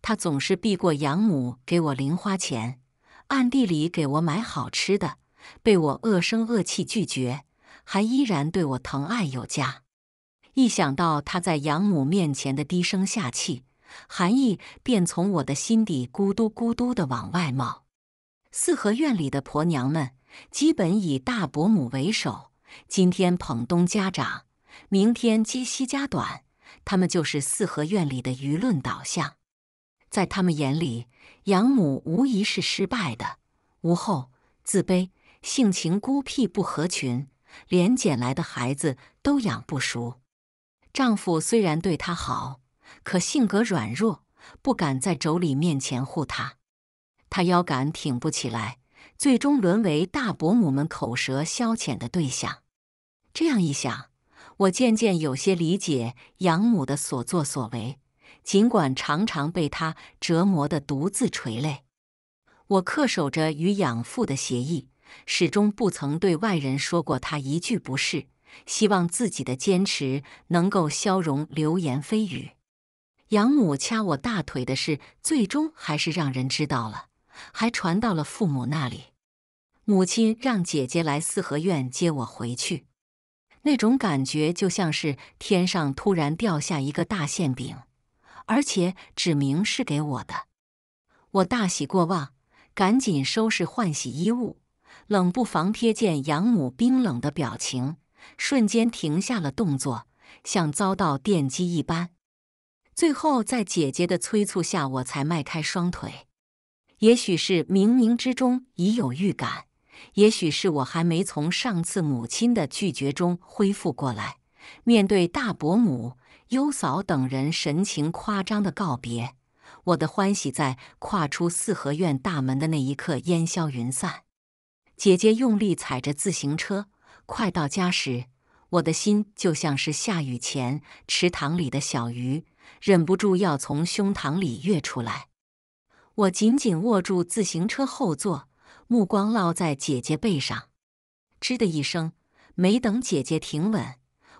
他总是避过养母给我零花钱，暗地里给我买好吃的，被我恶声恶气拒绝，还依然对我疼爱有加。一想到他在养母面前的低声下气，寒意便从我的心底咕嘟咕嘟的往外冒。四合院里的婆娘们。基本以大伯母为首，今天捧东家长，明天接西家短，他们就是四合院里的舆论导向。在他们眼里，养母无疑是失败的：无后、自卑、性情孤僻不合群，连捡来的孩子都养不熟。丈夫虽然对她好，可性格软弱，不敢在妯娌面前护她，她腰杆挺不起来。最终沦为大伯母们口舌消遣的对象。这样一想，我渐渐有些理解养母的所作所为。尽管常常被她折磨的独自垂泪，我恪守着与养父的协议，始终不曾对外人说过他一句不是。希望自己的坚持能够消融流言蜚语。养母掐我大腿的事，最终还是让人知道了。还传到了父母那里，母亲让姐姐来四合院接我回去。那种感觉就像是天上突然掉下一个大馅饼，而且指明是给我的。我大喜过望，赶紧收拾换洗衣物。冷不防瞥见养母冰冷的表情，瞬间停下了动作，像遭到电击一般。最后在姐姐的催促下，我才迈开双腿。也许是冥冥之中已有预感，也许是我还没从上次母亲的拒绝中恢复过来。面对大伯母、尤嫂等人神情夸张的告别，我的欢喜在跨出四合院大门的那一刻烟消云散。姐姐用力踩着自行车，快到家时，我的心就像是下雨前池塘里的小鱼，忍不住要从胸膛里跃出来。我紧紧握住自行车后座，目光落在姐姐背上。吱的一声，没等姐姐停稳，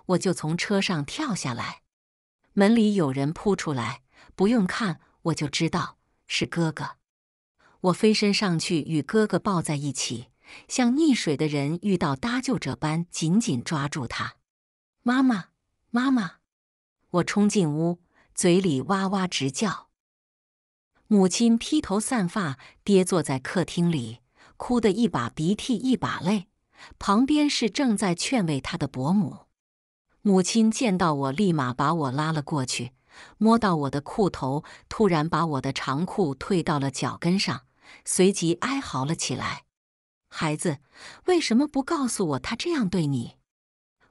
我就从车上跳下来。门里有人扑出来，不用看我就知道是哥哥。我飞身上去与哥哥抱在一起，像溺水的人遇到搭救者般紧紧抓住他。妈妈，妈妈！我冲进屋，嘴里哇哇直叫。母亲披头散发，跌坐在客厅里，哭得一把鼻涕一把泪。旁边是正在劝慰她的伯母。母亲见到我，立马把我拉了过去，摸到我的裤头，突然把我的长裤退到了脚跟上，随即哀嚎了起来：“孩子，为什么不告诉我他这样对你？”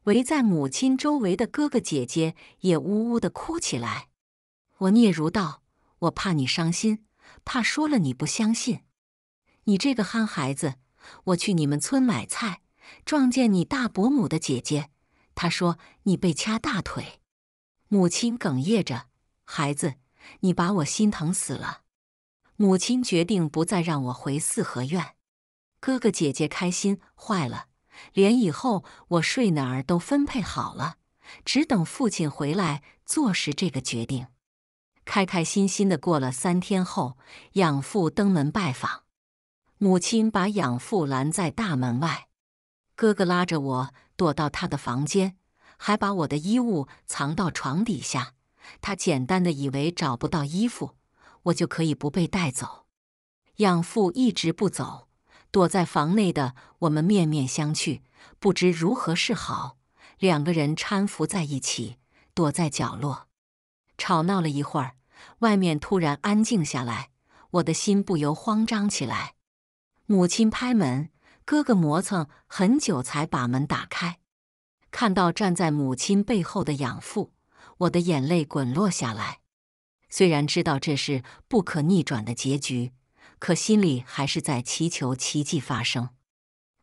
围在母亲周围的哥哥姐姐也呜呜地哭起来。我嗫嚅道。我怕你伤心，怕说了你不相信。你这个憨孩子，我去你们村买菜，撞见你大伯母的姐姐，她说你被掐大腿。母亲哽咽着：“孩子，你把我心疼死了。”母亲决定不再让我回四合院。哥哥姐姐开心坏了，连以后我睡哪儿都分配好了，只等父亲回来坐实这个决定。开开心心的过了三天后，养父登门拜访，母亲把养父拦在大门外。哥哥拉着我躲到他的房间，还把我的衣物藏到床底下。他简单的以为找不到衣服，我就可以不被带走。养父一直不走，躲在房内的我们面面相觑，不知如何是好。两个人搀扶在一起，躲在角落。吵闹了一会儿，外面突然安静下来，我的心不由慌张起来。母亲拍门，哥哥磨蹭很久才把门打开，看到站在母亲背后的养父，我的眼泪滚落下来。虽然知道这是不可逆转的结局，可心里还是在祈求奇迹发生。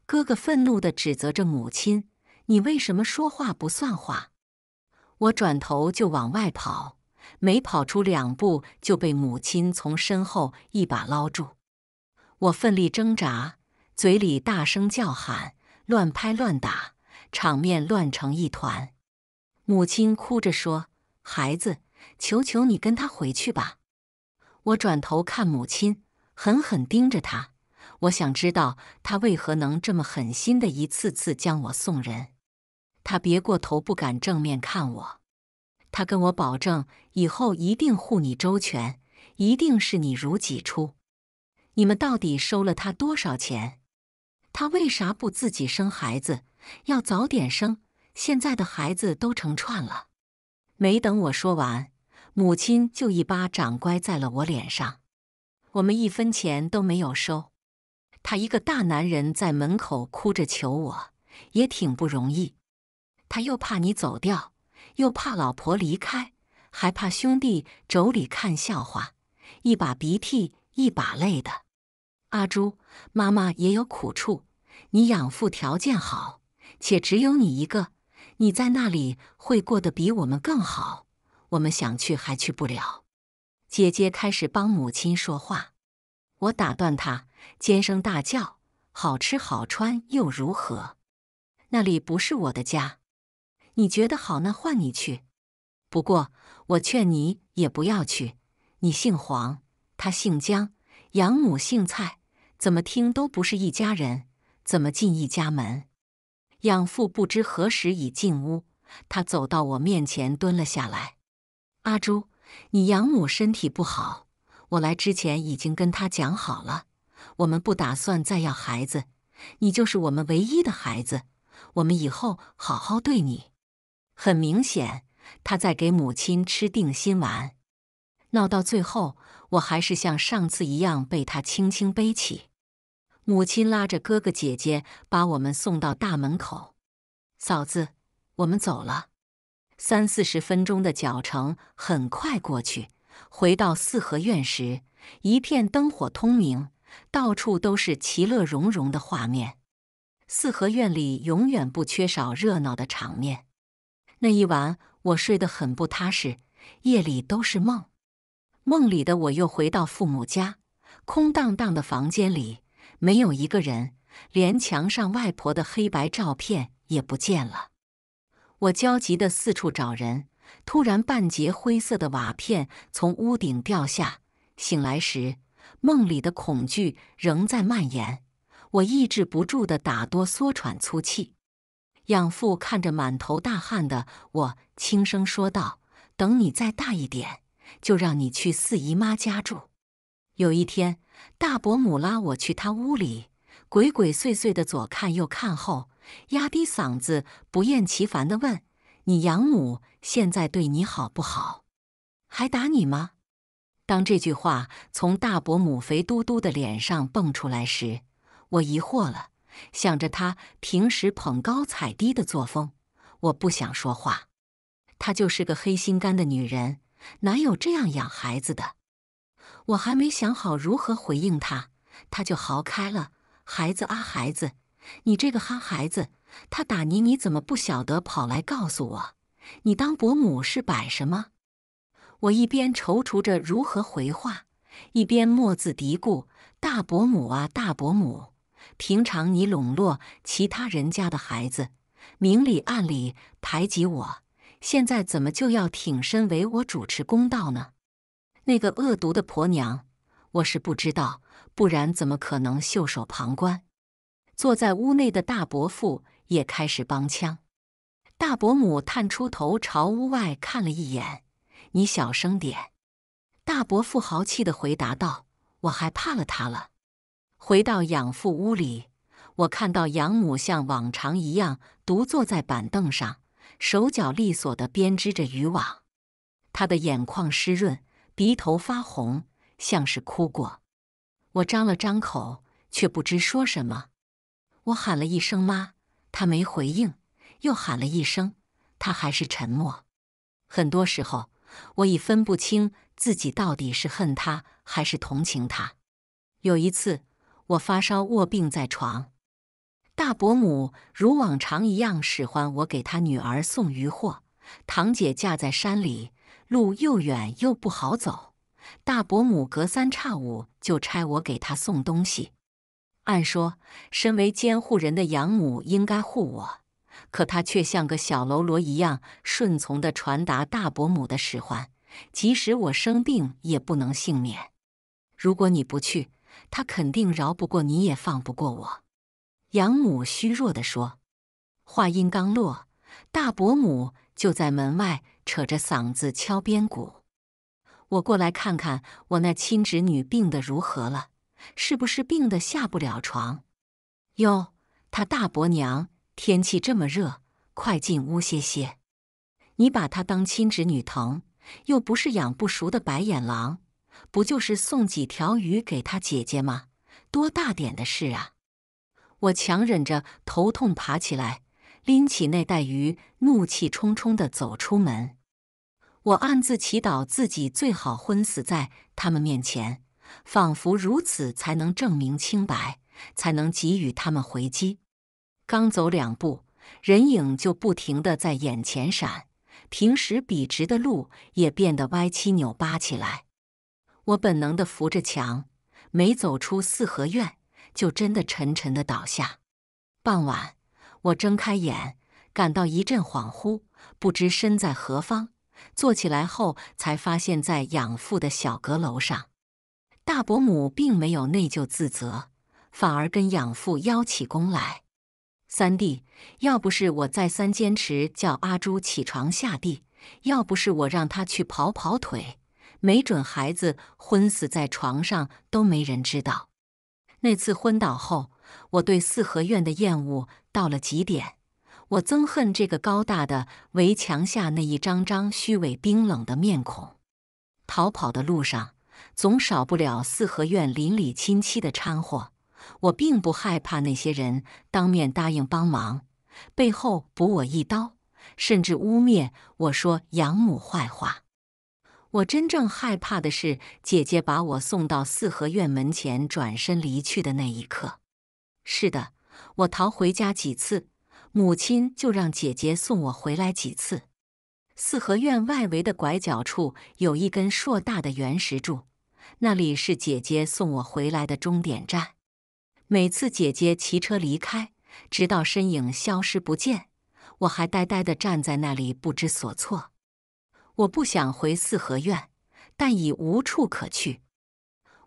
哥哥愤怒地指责着母亲：“你为什么说话不算话？”我转头就往外跑。没跑出两步，就被母亲从身后一把捞住。我奋力挣扎，嘴里大声叫喊，乱拍乱打，场面乱成一团。母亲哭着说：“孩子，求求你跟他回去吧！”我转头看母亲，狠狠盯着他。我想知道他为何能这么狠心的一次次将我送人。他别过头，不敢正面看我。他跟我保证，以后一定护你周全，一定视你如己出。你们到底收了他多少钱？他为啥不自己生孩子？要早点生，现在的孩子都成串了。没等我说完，母亲就一巴掌掴在了我脸上。我们一分钱都没有收。他一个大男人在门口哭着求我，也挺不容易。他又怕你走掉。又怕老婆离开，还怕兄弟妯娌看笑话，一把鼻涕一把泪的。阿朱，妈妈也有苦处。你养父条件好，且只有你一个，你在那里会过得比我们更好。我们想去还去不了。姐姐开始帮母亲说话，我打断她，尖声大叫：“好吃好穿又如何？那里不是我的家。”你觉得好那换你去，不过我劝你也不要去。你姓黄，他姓姜，养母姓蔡，怎么听都不是一家人，怎么进一家门？养父不知何时已进屋，他走到我面前蹲了下来。阿朱，你养母身体不好，我来之前已经跟他讲好了，我们不打算再要孩子，你就是我们唯一的孩子，我们以后好好对你。很明显，他在给母亲吃定心丸。闹到最后，我还是像上次一样被他轻轻背起。母亲拉着哥哥姐姐，把我们送到大门口。嫂子，我们走了。三四十分钟的脚程很快过去。回到四合院时，一片灯火通明，到处都是其乐融融的画面。四合院里永远不缺少热闹的场面。那一晚我睡得很不踏实，夜里都是梦。梦里的我又回到父母家，空荡荡的房间里没有一个人，连墙上外婆的黑白照片也不见了。我焦急地四处找人，突然半截灰色的瓦片从屋顶掉下。醒来时，梦里的恐惧仍在蔓延，我抑制不住地打哆嗦，喘粗气。养父看着满头大汗的我，轻声说道：“等你再大一点，就让你去四姨妈家住。”有一天，大伯母拉我去她屋里，鬼鬼祟祟的左看右看后，压低嗓子，不厌其烦的问：“你养母现在对你好不好？还打你吗？”当这句话从大伯母肥嘟嘟的脸上蹦出来时，我疑惑了。想着他平时捧高踩低的作风，我不想说话。她就是个黑心肝的女人，哪有这样养孩子的？我还没想好如何回应她，她就嚎开了：“孩子啊，孩子，你这个哈孩子，他打你，你怎么不晓得跑来告诉我？你当伯母是摆什么？”我一边踌躇着如何回话，一边默自嘀咕：“大伯母啊，大伯母。”平常你笼络其他人家的孩子，明里暗里排挤我，现在怎么就要挺身为我主持公道呢？那个恶毒的婆娘，我是不知道，不然怎么可能袖手旁观？坐在屋内的大伯父也开始帮腔。大伯母探出头朝屋外看了一眼：“你小声点。”大伯父豪气地回答道：“我还怕了他了。”回到养父屋里，我看到养母像往常一样独坐在板凳上，手脚利索的编织着渔网，她的眼眶湿润，鼻头发红，像是哭过。我张了张口，却不知说什么。我喊了一声“妈”，她没回应；又喊了一声，她还是沉默。很多时候，我已分不清自己到底是恨她还是同情她。有一次。我发烧卧病在床，大伯母如往常一样使唤我给她女儿送鱼货。堂姐嫁在山里，路又远又不好走，大伯母隔三差五就差我给她送东西。按说，身为监护人的养母应该护我，可她却像个小喽啰一样顺从地传达大伯母的使唤，即使我生病也不能幸免。如果你不去。他肯定饶不过你，也放不过我。”养母虚弱的说。话音刚落，大伯母就在门外扯着嗓子敲边鼓：“我过来看看我那亲侄女病得如何了，是不是病得下不了床？”“哟，他大伯娘，天气这么热，快进屋歇歇。你把她当亲侄女疼，又不是养不熟的白眼狼。”不就是送几条鱼给他姐姐吗？多大点的事啊！我强忍着头痛爬起来，拎起那袋鱼，怒气冲冲地走出门。我暗自祈祷自己最好昏死在他们面前，仿佛如此才能证明清白，才能给予他们回击。刚走两步，人影就不停地在眼前闪，平时笔直的路也变得歪七扭八起来。我本能的扶着墙，没走出四合院，就真的沉沉的倒下。傍晚，我睁开眼，感到一阵恍惚，不知身在何方。坐起来后，才发现在养父的小阁楼上。大伯母并没有内疚自责，反而跟养父邀起功来：“三弟，要不是我再三坚持叫阿朱起床下地，要不是我让他去跑跑腿。”没准孩子昏死在床上都没人知道。那次昏倒后，我对四合院的厌恶到了极点。我憎恨这个高大的围墙下那一张张虚伪冰冷的面孔。逃跑的路上，总少不了四合院邻里亲戚的掺和。我并不害怕那些人当面答应帮忙，背后补我一刀，甚至污蔑我说养母坏话。我真正害怕的是姐姐把我送到四合院门前转身离去的那一刻。是的，我逃回家几次，母亲就让姐姐送我回来几次。四合院外围的拐角处有一根硕大的圆石柱，那里是姐姐送我回来的终点站。每次姐姐骑车离开，直到身影消失不见，我还呆呆的站在那里不知所措。我不想回四合院，但已无处可去。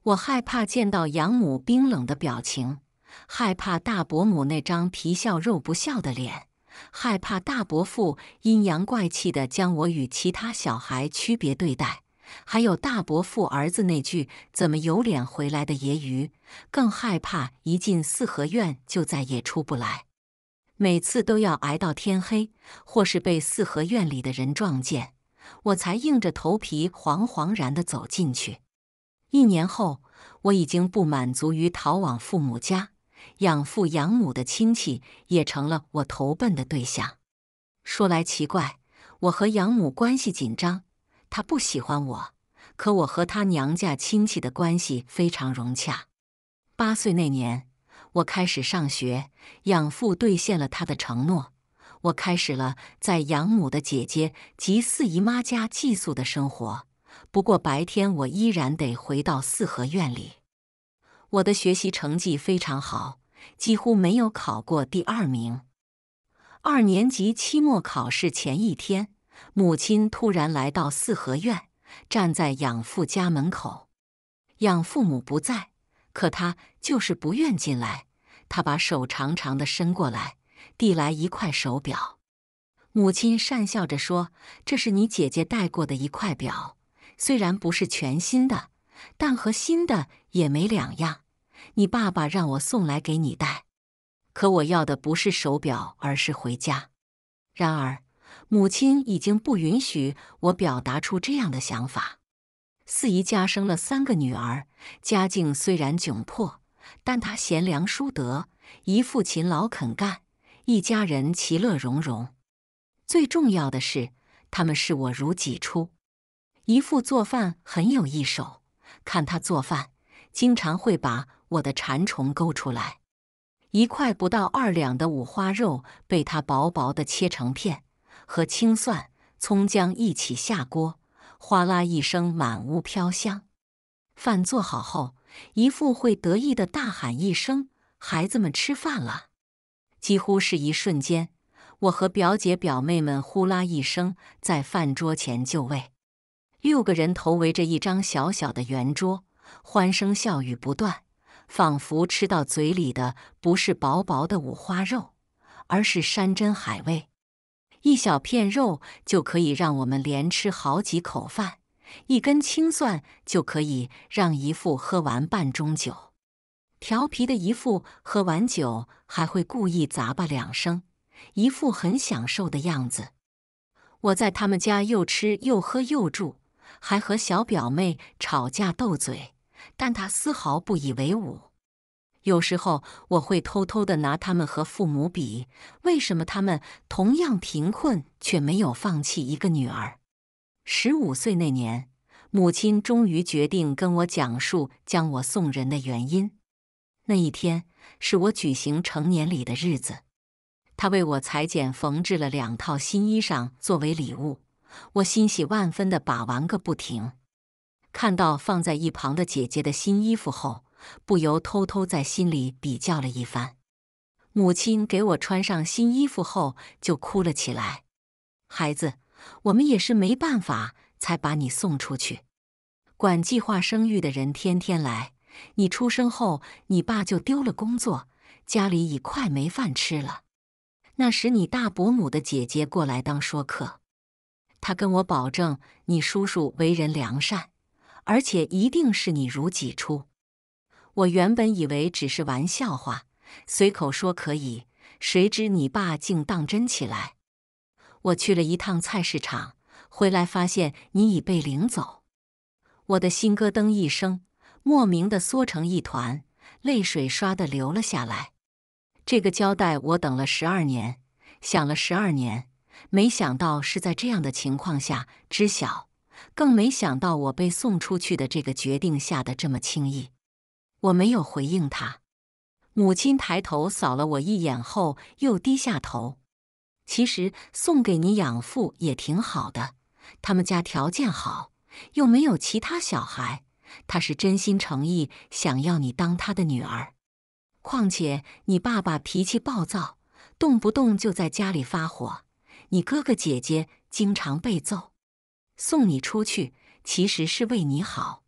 我害怕见到养母冰冷的表情，害怕大伯母那张皮笑肉不笑的脸，害怕大伯父阴阳怪气的将我与其他小孩区别对待，还有大伯父儿子那句“怎么有脸回来”的揶揄，更害怕一进四合院就再也出不来。每次都要挨到天黑，或是被四合院里的人撞见。我才硬着头皮惶惶然的走进去。一年后，我已经不满足于逃往父母家，养父养母的亲戚也成了我投奔的对象。说来奇怪，我和养母关系紧张，她不喜欢我，可我和她娘家亲戚的关系非常融洽。八岁那年，我开始上学，养父兑现了他的承诺。我开始了在养母的姐姐及四姨妈家寄宿的生活，不过白天我依然得回到四合院里。我的学习成绩非常好，几乎没有考过第二名。二年级期末考试前一天，母亲突然来到四合院，站在养父家门口。养父母不在，可他就是不愿进来。他把手长长的伸过来。递来一块手表，母亲讪笑着说：“这是你姐姐戴过的一块表，虽然不是全新的，但和新的也没两样。你爸爸让我送来给你戴，可我要的不是手表，而是回家。”然而，母亲已经不允许我表达出这样的想法。四姨家生了三个女儿，家境虽然窘迫，但她贤良淑德，姨父勤劳肯干。一家人其乐融融，最重要的是，他们视我如己出。姨父做饭很有一手，看他做饭，经常会把我的馋虫勾出来。一块不到二两的五花肉被他薄薄的切成片，和青蒜、葱姜一起下锅，哗啦一声，满屋飘香。饭做好后，姨父会得意的大喊一声：“孩子们，吃饭了！”几乎是一瞬间，我和表姐、表妹们呼啦一声在饭桌前就位，六个人头围着一张小小的圆桌，欢声笑语不断，仿佛吃到嘴里的不是薄薄的五花肉，而是山珍海味。一小片肉就可以让我们连吃好几口饭，一根青蒜就可以让姨父喝完半盅酒。调皮的一副，喝完酒还会故意砸吧两声，一副很享受的样子。我在他们家又吃又喝又住，还和小表妹吵架斗嘴，但他丝毫不以为伍。有时候我会偷偷的拿他们和父母比，为什么他们同样贫困却没有放弃一个女儿？十五岁那年，母亲终于决定跟我讲述将我送人的原因。那一天是我举行成年礼的日子，他为我裁剪缝制了两套新衣裳作为礼物。我欣喜万分的把玩个不停，看到放在一旁的姐姐的新衣服后，不由偷偷在心里比较了一番。母亲给我穿上新衣服后就哭了起来：“孩子，我们也是没办法才把你送出去。管计划生育的人天天来。”你出生后，你爸就丢了工作，家里已快没饭吃了。那时，你大伯母的姐姐过来当说客，她跟我保证，你叔叔为人良善，而且一定视你如己出。我原本以为只是玩笑话，随口说可以，谁知你爸竟当真起来。我去了一趟菜市场，回来发现你已被领走，我的心咯噔一声。莫名的缩成一团，泪水唰的流了下来。这个交代我等了十二年，想了十二年，没想到是在这样的情况下知晓，更没想到我被送出去的这个决定下的这么轻易。我没有回应他。母亲抬头扫了我一眼后，又低下头。其实送给你养父也挺好的，他们家条件好，又没有其他小孩。他是真心诚意想要你当他的女儿，况且你爸爸脾气暴躁，动不动就在家里发火，你哥哥姐姐经常被揍，送你出去其实是为你好。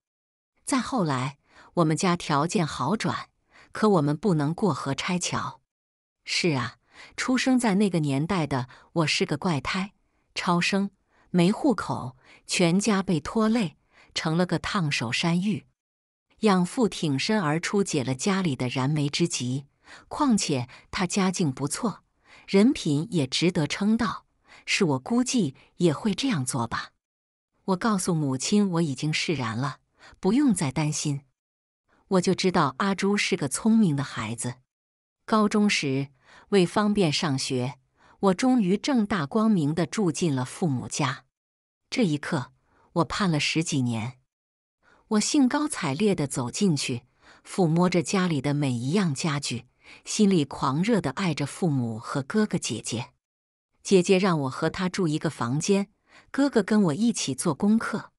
再后来，我们家条件好转，可我们不能过河拆桥。是啊，出生在那个年代的我是个怪胎，超生没户口，全家被拖累。成了个烫手山芋，养父挺身而出，解了家里的燃眉之急。况且他家境不错，人品也值得称道，是我估计也会这样做吧。我告诉母亲，我已经释然了，不用再担心。我就知道阿朱是个聪明的孩子。高中时为方便上学，我终于正大光明地住进了父母家。这一刻。我盼了十几年，我兴高采烈地走进去，抚摸着家里的每一样家具，心里狂热的爱着父母和哥哥姐姐。姐姐让我和她住一个房间，哥哥跟我一起做功课。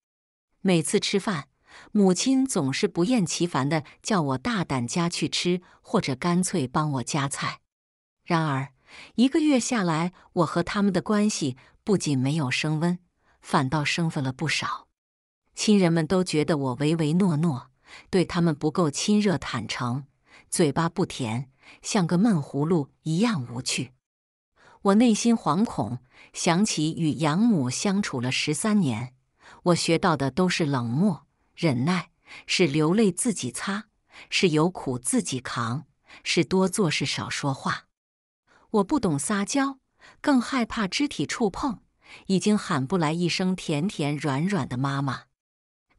每次吃饭，母亲总是不厌其烦的叫我大胆家去吃，或者干脆帮我夹菜。然而，一个月下来，我和他们的关系不仅没有升温。反倒生分了不少，亲人们都觉得我唯唯诺诺，对他们不够亲热坦诚，嘴巴不甜，像个闷葫芦一样无趣。我内心惶恐，想起与养母相处了十三年，我学到的都是冷漠忍耐，是流泪自己擦，是有苦自己扛，是多做事少说话。我不懂撒娇，更害怕肢体触碰。已经喊不来一声甜甜软软的妈妈，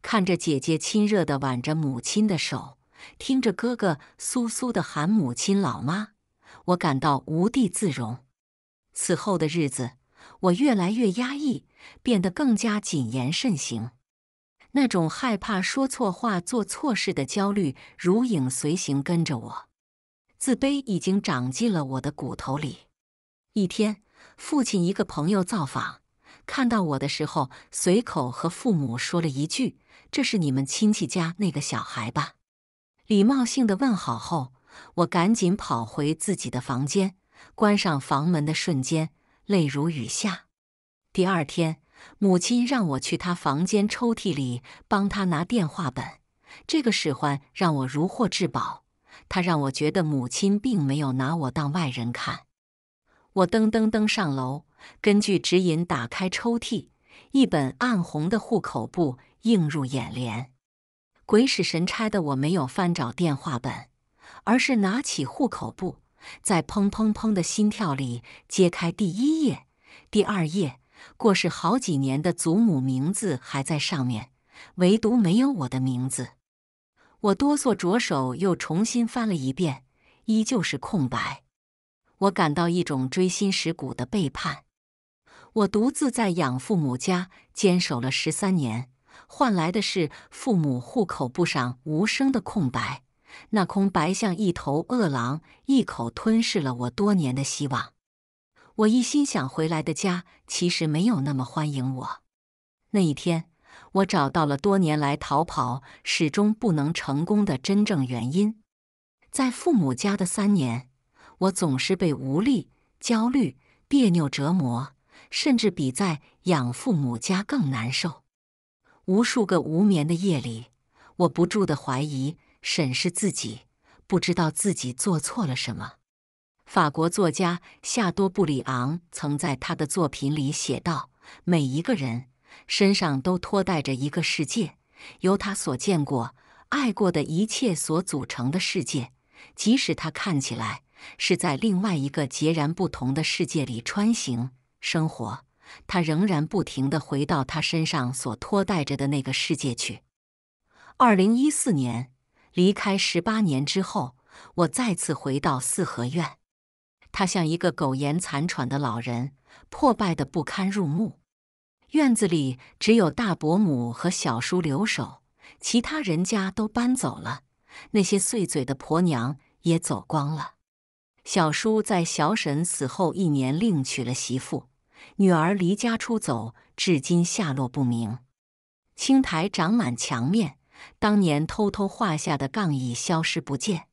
看着姐姐亲热的挽着母亲的手，听着哥哥酥酥的喊母亲“老妈”，我感到无地自容。此后的日子，我越来越压抑，变得更加谨言慎行。那种害怕说错话、做错事的焦虑如影随形跟着我，自卑已经长进了我的骨头里。一天，父亲一个朋友造访。看到我的时候，随口和父母说了一句：“这是你们亲戚家那个小孩吧？”礼貌性的问好后，我赶紧跑回自己的房间，关上房门的瞬间，泪如雨下。第二天，母亲让我去她房间抽屉里帮她拿电话本，这个使唤让我如获至宝，他让我觉得母亲并没有拿我当外人看。我噔噔噔上楼。根据指引打开抽屉，一本暗红的户口簿映入眼帘。鬼使神差的，我没有翻找电话本，而是拿起户口簿，在砰砰砰的心跳里揭开第一页、第二页。过世好几年的祖母名字还在上面，唯独没有我的名字。我哆嗦着手又重新翻了一遍，依旧是空白。我感到一种锥心蚀骨的背叛。我独自在养父母家坚守了十三年，换来的是父母户口簿上无声的空白。那空白像一头饿狼，一口吞噬了我多年的希望。我一心想回来的家，其实没有那么欢迎我。那一天，我找到了多年来逃跑始终不能成功的真正原因。在父母家的三年，我总是被无力、焦虑、别扭折磨。甚至比在养父母家更难受。无数个无眠的夜里，我不住地怀疑、审视自己，不知道自己做错了什么。法国作家夏多布里昂曾在他的作品里写道：“每一个人身上都托带着一个世界，由他所见过、爱过的一切所组成的世界，即使他看起来是在另外一个截然不同的世界里穿行。”生活，他仍然不停的回到他身上所托带着的那个世界去。二零一四年，离开十八年之后，我再次回到四合院，他像一个苟延残喘的老人，破败的不堪入目。院子里只有大伯母和小叔留守，其他人家都搬走了，那些碎嘴的婆娘也走光了。小叔在小沈死后一年，另娶了媳妇。女儿离家出走，至今下落不明。青苔长满墙面，当年偷偷画下的杠已消失不见。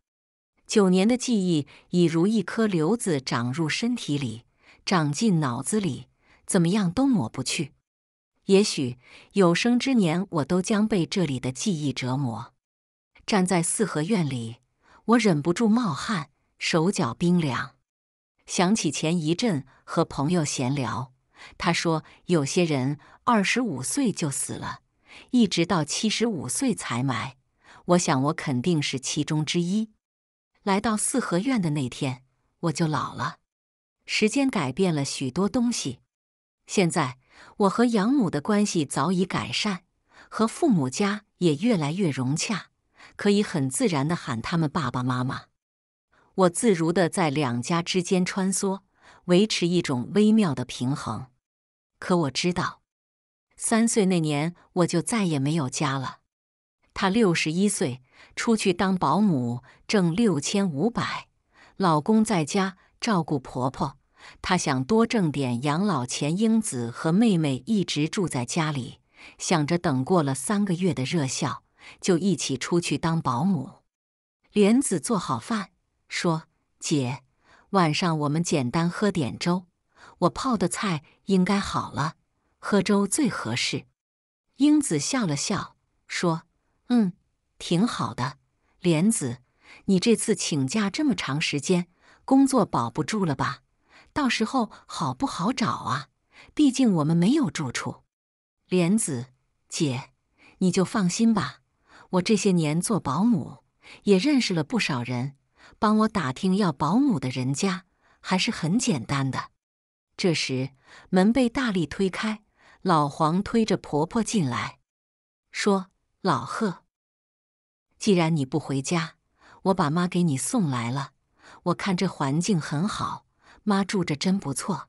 九年的记忆已如一颗瘤子长入身体里，长进脑子里，怎么样都抹不去。也许有生之年，我都将被这里的记忆折磨。站在四合院里，我忍不住冒汗，手脚冰凉。想起前一阵和朋友闲聊。他说：“有些人二十五岁就死了，一直到七十五岁才埋。我想我肯定是其中之一。”来到四合院的那天，我就老了。时间改变了许多东西。现在我和养母的关系早已改善，和父母家也越来越融洽，可以很自然地喊他们爸爸妈妈。我自如地在两家之间穿梭，维持一种微妙的平衡。可我知道，三岁那年我就再也没有家了。她六十一岁，出去当保姆，挣六千五百。老公在家照顾婆婆，她想多挣点养老钱。英子和妹妹一直住在家里，想着等过了三个月的热效，就一起出去当保姆。莲子做好饭，说：“姐，晚上我们简单喝点粥。”我泡的菜应该好了，喝粥最合适。英子笑了笑说：“嗯，挺好的。”莲子，你这次请假这么长时间，工作保不住了吧？到时候好不好找啊？毕竟我们没有住处。莲子姐，你就放心吧，我这些年做保姆，也认识了不少人，帮我打听要保姆的人家还是很简单的。这时，门被大力推开，老黄推着婆婆进来，说：“老贺，既然你不回家，我把妈给你送来了。我看这环境很好，妈住着真不错。”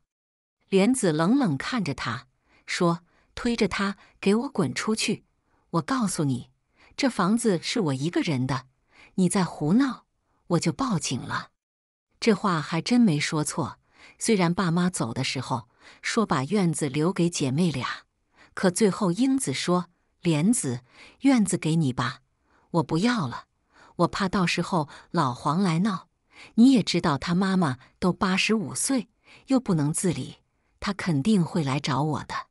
莲子冷冷看着他，说：“推着他给我滚出去！我告诉你，这房子是我一个人的，你在胡闹，我就报警了。”这话还真没说错。虽然爸妈走的时候说把院子留给姐妹俩，可最后英子说：“莲子，院子给你吧，我不要了。我怕到时候老黄来闹，你也知道他妈妈都八十五岁，又不能自理，他肯定会来找我的。”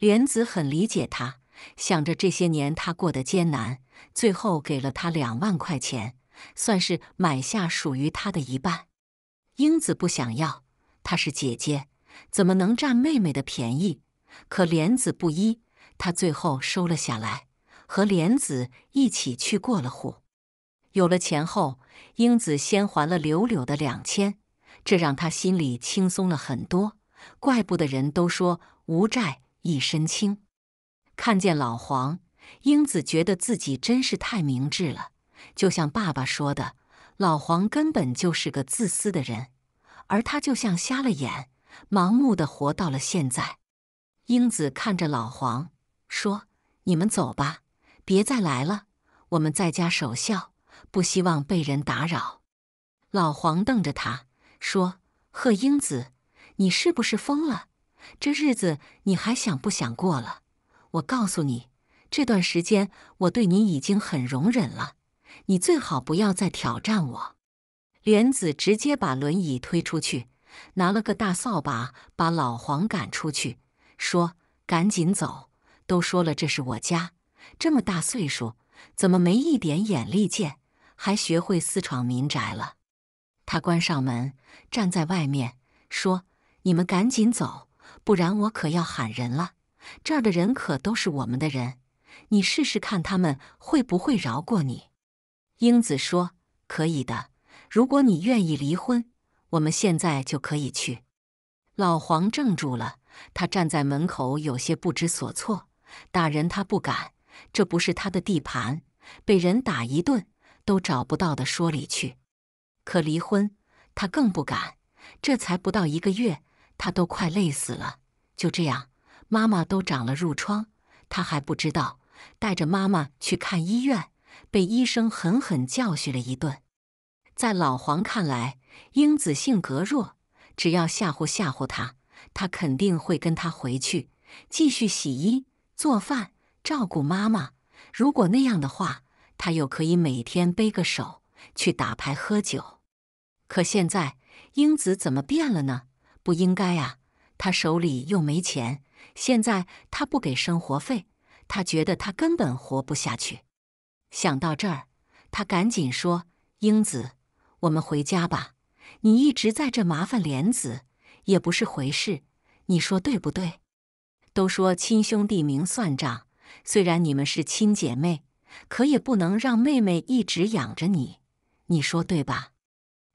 莲子很理解他，想着这些年他过得艰难，最后给了他两万块钱，算是买下属于他的一半。英子不想要。她是姐姐，怎么能占妹妹的便宜？可莲子不依，她最后收了下来，和莲子一起去过了户。有了钱后，英子先还了柳柳的两千，这让她心里轻松了很多。怪不得人都说无债一身轻。看见老黄，英子觉得自己真是太明智了，就像爸爸说的，老黄根本就是个自私的人。而他就像瞎了眼，盲目的活到了现在。英子看着老黄说：“你们走吧，别再来了，我们在家守孝，不希望被人打扰。”老黄瞪着他说：“贺英子，你是不是疯了？这日子你还想不想过了？我告诉你，这段时间我对你已经很容忍了，你最好不要再挑战我。”莲子直接把轮椅推出去，拿了个大扫把把老黄赶出去，说：“赶紧走！都说了这是我家，这么大岁数，怎么没一点眼力见，还学会私闯民宅了？”他关上门，站在外面说：“你们赶紧走，不然我可要喊人了。这儿的人可都是我们的人，你试试看他们会不会饶过你。”英子说：“可以的。”如果你愿意离婚，我们现在就可以去。老黄怔住了，他站在门口，有些不知所措。打人他不敢，这不是他的地盘，被人打一顿都找不到的说理去。可离婚他更不敢，这才不到一个月，他都快累死了。就这样，妈妈都长了褥疮，他还不知道，带着妈妈去看医院，被医生狠狠教训了一顿。在老黄看来，英子性格弱，只要吓唬吓唬他，他肯定会跟他回去，继续洗衣做饭，照顾妈妈。如果那样的话，他又可以每天背个手去打牌喝酒。可现在英子怎么变了呢？不应该啊！他手里又没钱，现在他不给生活费，他觉得他根本活不下去。想到这儿，他赶紧说：“英子。”我们回家吧，你一直在这麻烦莲子也不是回事，你说对不对？都说亲兄弟明算账，虽然你们是亲姐妹，可也不能让妹妹一直养着你，你说对吧？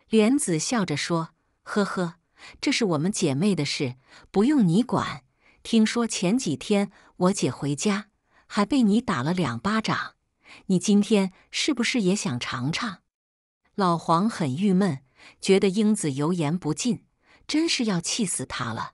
莲子笑着说：“呵呵，这是我们姐妹的事，不用你管。听说前几天我姐回家还被你打了两巴掌，你今天是不是也想尝尝？”老黄很郁闷，觉得英子油盐不进，真是要气死他了。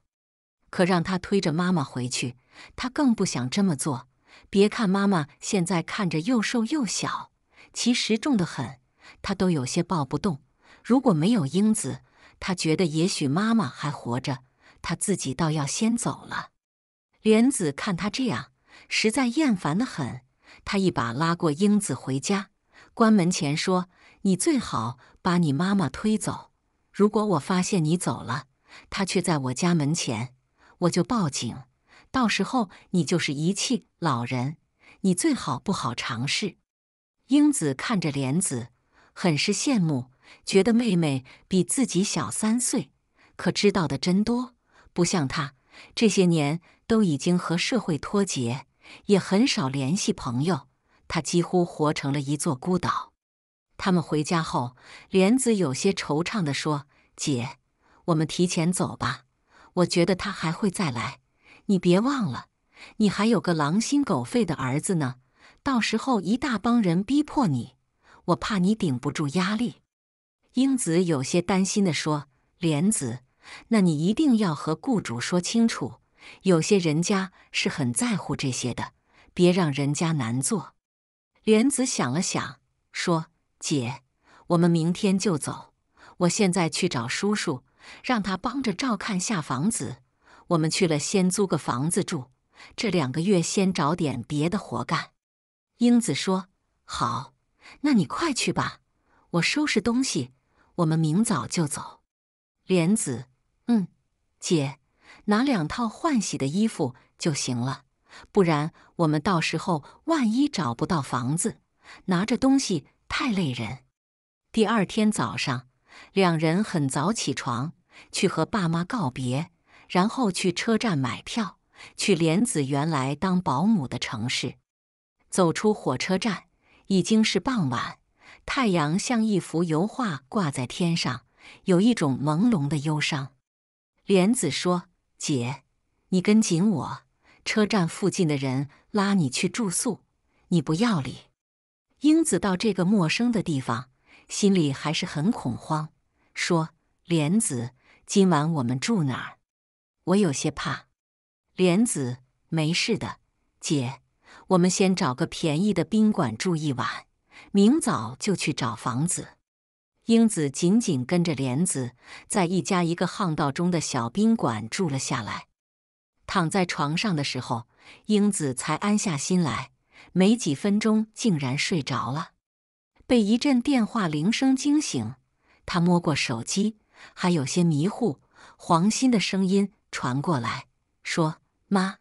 可让他推着妈妈回去，他更不想这么做。别看妈妈现在看着又瘦又小，其实重得很，他都有些抱不动。如果没有英子，他觉得也许妈妈还活着，他自己倒要先走了。莲子看他这样，实在厌烦的很，他一把拉过英子回家，关门前说。你最好把你妈妈推走。如果我发现你走了，她却在我家门前，我就报警。到时候你就是遗弃老人。你最好不好尝试。英子看着莲子，很是羡慕，觉得妹妹比自己小三岁，可知道的真多，不像她，这些年都已经和社会脱节，也很少联系朋友，她几乎活成了一座孤岛。他们回家后，莲子有些惆怅的说：“姐，我们提前走吧，我觉得他还会再来。你别忘了，你还有个狼心狗肺的儿子呢，到时候一大帮人逼迫你，我怕你顶不住压力。”英子有些担心的说：“莲子，那你一定要和雇主说清楚，有些人家是很在乎这些的，别让人家难做。”莲子想了想，说。姐，我们明天就走。我现在去找叔叔，让他帮着照看下房子。我们去了，先租个房子住，这两个月先找点别的活干。英子说：“好，那你快去吧。我收拾东西，我们明早就走。”莲子，嗯，姐，拿两套换洗的衣服就行了，不然我们到时候万一找不到房子，拿着东西。太累人。第二天早上，两人很早起床，去和爸妈告别，然后去车站买票，去莲子原来当保姆的城市。走出火车站，已经是傍晚，太阳像一幅油画挂在天上，有一种朦胧的忧伤。莲子说：“姐，你跟紧我，车站附近的人拉你去住宿，你不要理。”英子到这个陌生的地方，心里还是很恐慌，说：“莲子，今晚我们住哪儿？我有些怕。”莲子：“没事的，姐，我们先找个便宜的宾馆住一晚，明早就去找房子。”英子紧紧跟着莲子，在一家一个巷道中的小宾馆住了下来。躺在床上的时候，英子才安下心来。没几分钟，竟然睡着了，被一阵电话铃声惊醒。他摸过手机，还有些迷糊。黄鑫的声音传过来，说：“妈，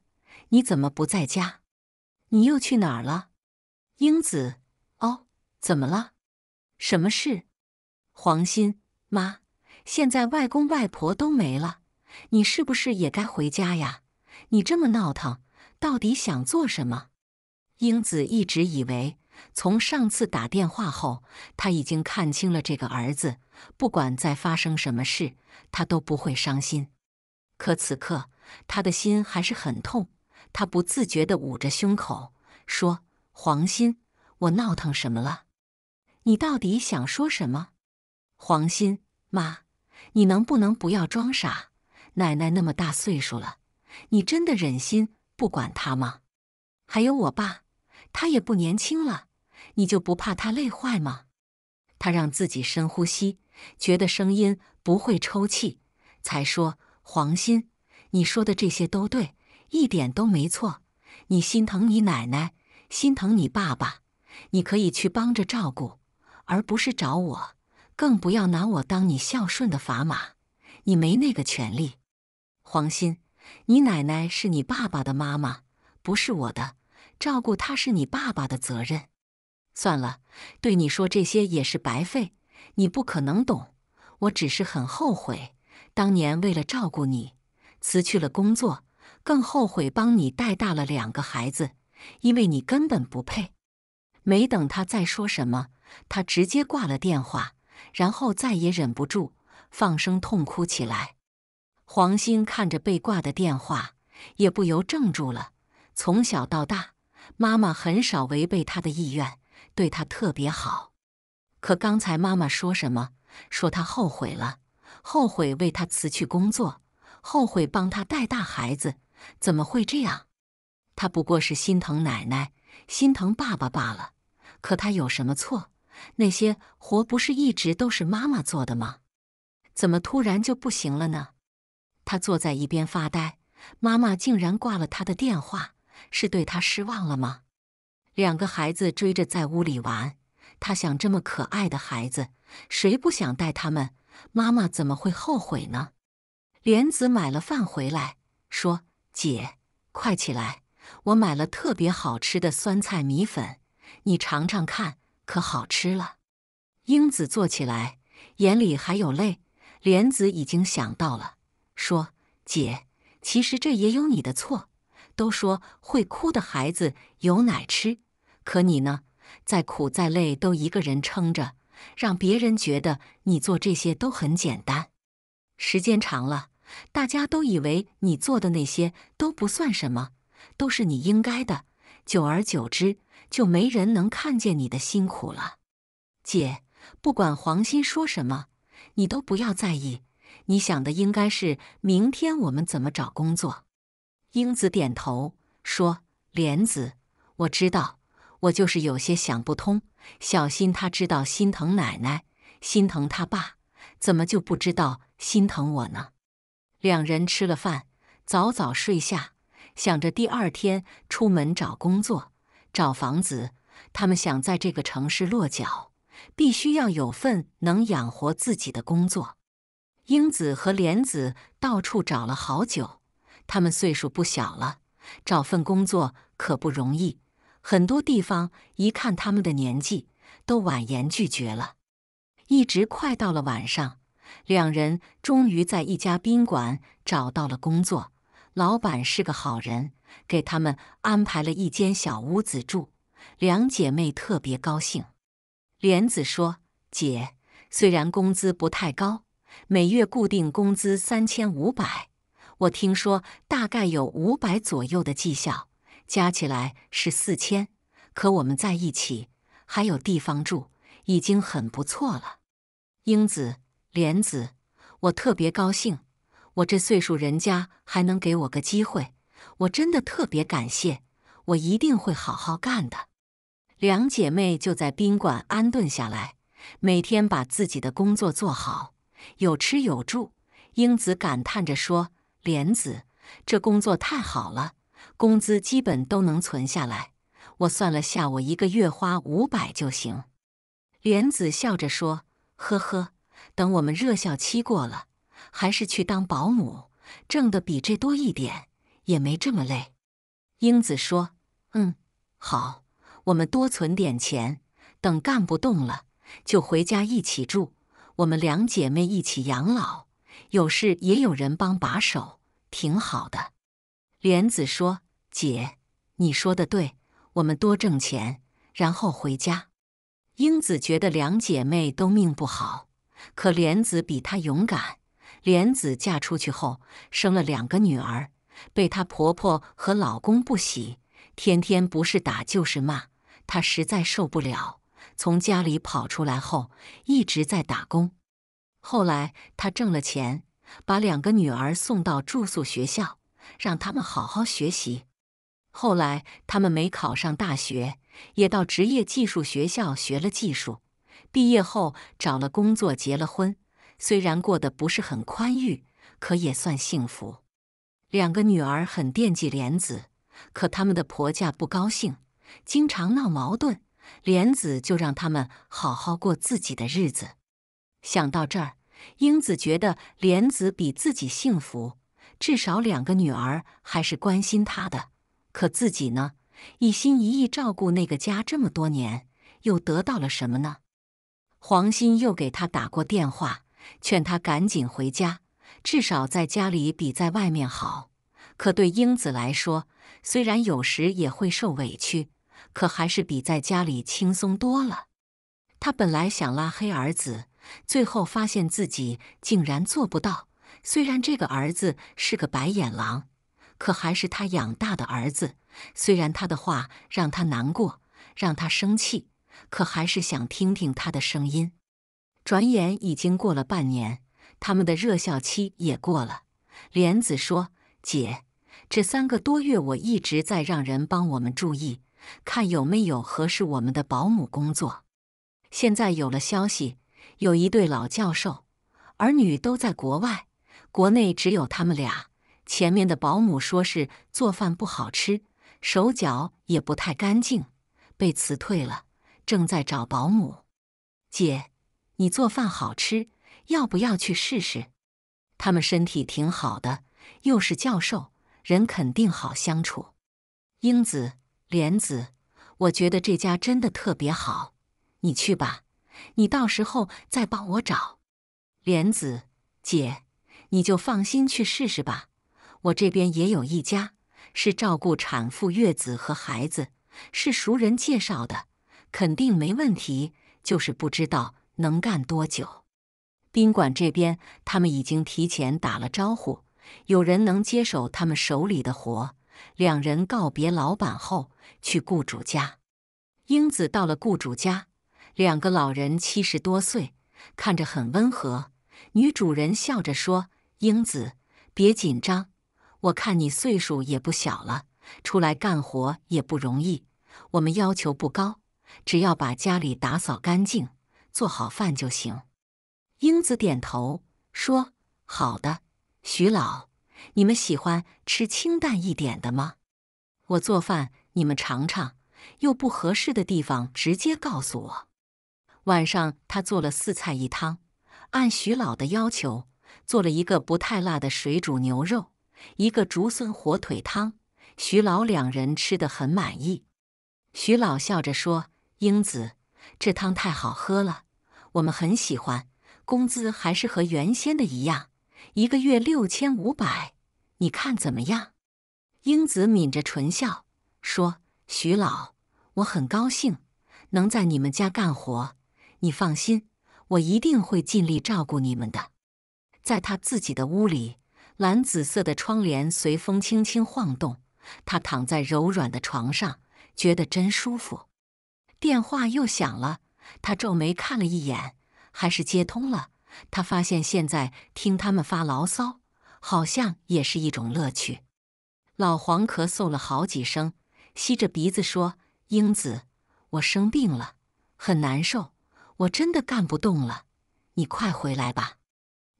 你怎么不在家？你又去哪儿了？”英子，哦，怎么了？什么事？黄鑫，妈，现在外公外婆都没了，你是不是也该回家呀？你这么闹腾，到底想做什么？英子一直以为，从上次打电话后，他已经看清了这个儿子。不管再发生什么事，他都不会伤心。可此刻，他的心还是很痛。他不自觉的捂着胸口，说：“黄鑫，我闹腾什么了？你到底想说什么？”黄鑫，妈，你能不能不要装傻？奶奶那么大岁数了，你真的忍心不管他吗？还有我爸。他也不年轻了，你就不怕他累坏吗？他让自己深呼吸，觉得声音不会抽泣，才说：“黄鑫，你说的这些都对，一点都没错。你心疼你奶奶，心疼你爸爸，你可以去帮着照顾，而不是找我，更不要拿我当你孝顺的砝码。你没那个权利。黄鑫，你奶奶是你爸爸的妈妈，不是我的。”照顾他是你爸爸的责任。算了，对你说这些也是白费，你不可能懂。我只是很后悔，当年为了照顾你辞去了工作，更后悔帮你带大了两个孩子，因为你根本不配。没等他再说什么，他直接挂了电话，然后再也忍不住放声痛哭起来。黄兴看着被挂的电话，也不由怔住了，从小到大。妈妈很少违背他的意愿，对他特别好。可刚才妈妈说什么？说他后悔了，后悔为他辞去工作，后悔帮他带大孩子。怎么会这样？他不过是心疼奶奶，心疼爸爸罢了。可他有什么错？那些活不是一直都是妈妈做的吗？怎么突然就不行了呢？他坐在一边发呆，妈妈竟然挂了他的电话。是对他失望了吗？两个孩子追着在屋里玩，他想，这么可爱的孩子，谁不想带他们？妈妈怎么会后悔呢？莲子买了饭回来，说：“姐，快起来，我买了特别好吃的酸菜米粉，你尝尝看，可好吃了。”英子坐起来，眼里还有泪。莲子已经想到了，说：“姐，其实这也有你的错。”都说会哭的孩子有奶吃，可你呢？再苦再累都一个人撑着，让别人觉得你做这些都很简单。时间长了，大家都以为你做的那些都不算什么，都是你应该的。久而久之，就没人能看见你的辛苦了。姐，不管黄鑫说什么，你都不要在意。你想的应该是明天我们怎么找工作。英子点头说：“莲子，我知道，我就是有些想不通。小心他知道心疼奶奶，心疼他爸，怎么就不知道心疼我呢？”两人吃了饭，早早睡下，想着第二天出门找工作、找房子。他们想在这个城市落脚，必须要有份能养活自己的工作。英子和莲子到处找了好久。他们岁数不小了，找份工作可不容易。很多地方一看他们的年纪，都婉言拒绝了。一直快到了晚上，两人终于在一家宾馆找到了工作。老板是个好人，给他们安排了一间小屋子住。两姐妹特别高兴。莲子说：“姐，虽然工资不太高，每月固定工资三千五百。”我听说大概有五百左右的绩效，加起来是四千。可我们在一起，还有地方住，已经很不错了。英子、莲子，我特别高兴。我这岁数，人家还能给我个机会，我真的特别感谢。我一定会好好干的。两姐妹就在宾馆安顿下来，每天把自己的工作做好，有吃有住。英子感叹着说。莲子，这工作太好了，工资基本都能存下来。我算了下，我一个月花五百就行。莲子笑着说：“呵呵，等我们热效期过了，还是去当保姆，挣的比这多一点，也没这么累。”英子说：“嗯，好，我们多存点钱，等干不动了，就回家一起住，我们两姐妹一起养老。”有事也有人帮把手，挺好的。莲子说：“姐，你说的对，我们多挣钱，然后回家。”英子觉得两姐妹都命不好，可莲子比她勇敢。莲子嫁出去后，生了两个女儿，被她婆婆和老公不喜，天天不是打就是骂，她实在受不了，从家里跑出来后，一直在打工。后来，他挣了钱，把两个女儿送到住宿学校，让他们好好学习。后来，他们没考上大学，也到职业技术学校学了技术。毕业后，找了工作，结了婚。虽然过得不是很宽裕，可也算幸福。两个女儿很惦记莲子，可他们的婆家不高兴，经常闹矛盾。莲子就让他们好好过自己的日子。想到这儿，英子觉得莲子比自己幸福，至少两个女儿还是关心她的。可自己呢？一心一意照顾那个家这么多年，又得到了什么呢？黄鑫又给他打过电话，劝他赶紧回家，至少在家里比在外面好。可对英子来说，虽然有时也会受委屈，可还是比在家里轻松多了。他本来想拉黑儿子。最后发现自己竟然做不到。虽然这个儿子是个白眼狼，可还是他养大的儿子。虽然他的话让他难过，让他生气，可还是想听听他的声音。转眼已经过了半年，他们的热效期也过了。莲子说：“姐，这三个多月我一直在让人帮我们注意，看有没有合适我们的保姆工作。现在有了消息。”有一对老教授，儿女都在国外，国内只有他们俩。前面的保姆说是做饭不好吃，手脚也不太干净，被辞退了，正在找保姆。姐，你做饭好吃，要不要去试试？他们身体挺好的，又是教授，人肯定好相处。英子、莲子，我觉得这家真的特别好，你去吧。你到时候再帮我找，莲子姐，你就放心去试试吧。我这边也有一家是照顾产妇月子和孩子，是熟人介绍的，肯定没问题。就是不知道能干多久。宾馆这边他们已经提前打了招呼，有人能接手他们手里的活。两人告别老板后，去雇主家。英子到了雇主家。两个老人七十多岁，看着很温和。女主人笑着说：“英子，别紧张，我看你岁数也不小了，出来干活也不容易。我们要求不高，只要把家里打扫干净，做好饭就行。”英子点头说：“好的，徐老，你们喜欢吃清淡一点的吗？我做饭，你们尝尝，有不合适的地方直接告诉我。”晚上，他做了四菜一汤，按徐老的要求做了一个不太辣的水煮牛肉，一个竹荪火腿汤。徐老两人吃得很满意。徐老笑着说：“英子，这汤太好喝了，我们很喜欢。工资还是和原先的一样，一个月六千五百，你看怎么样？”英子抿着唇笑说：“徐老，我很高兴能在你们家干活。”你放心，我一定会尽力照顾你们的。在他自己的屋里，蓝紫色的窗帘随风轻轻晃动。他躺在柔软的床上，觉得真舒服。电话又响了，他皱眉看了一眼，还是接通了。他发现现在听他们发牢骚，好像也是一种乐趣。老黄咳嗽了好几声，吸着鼻子说：“英子，我生病了，很难受。”我真的干不动了，你快回来吧，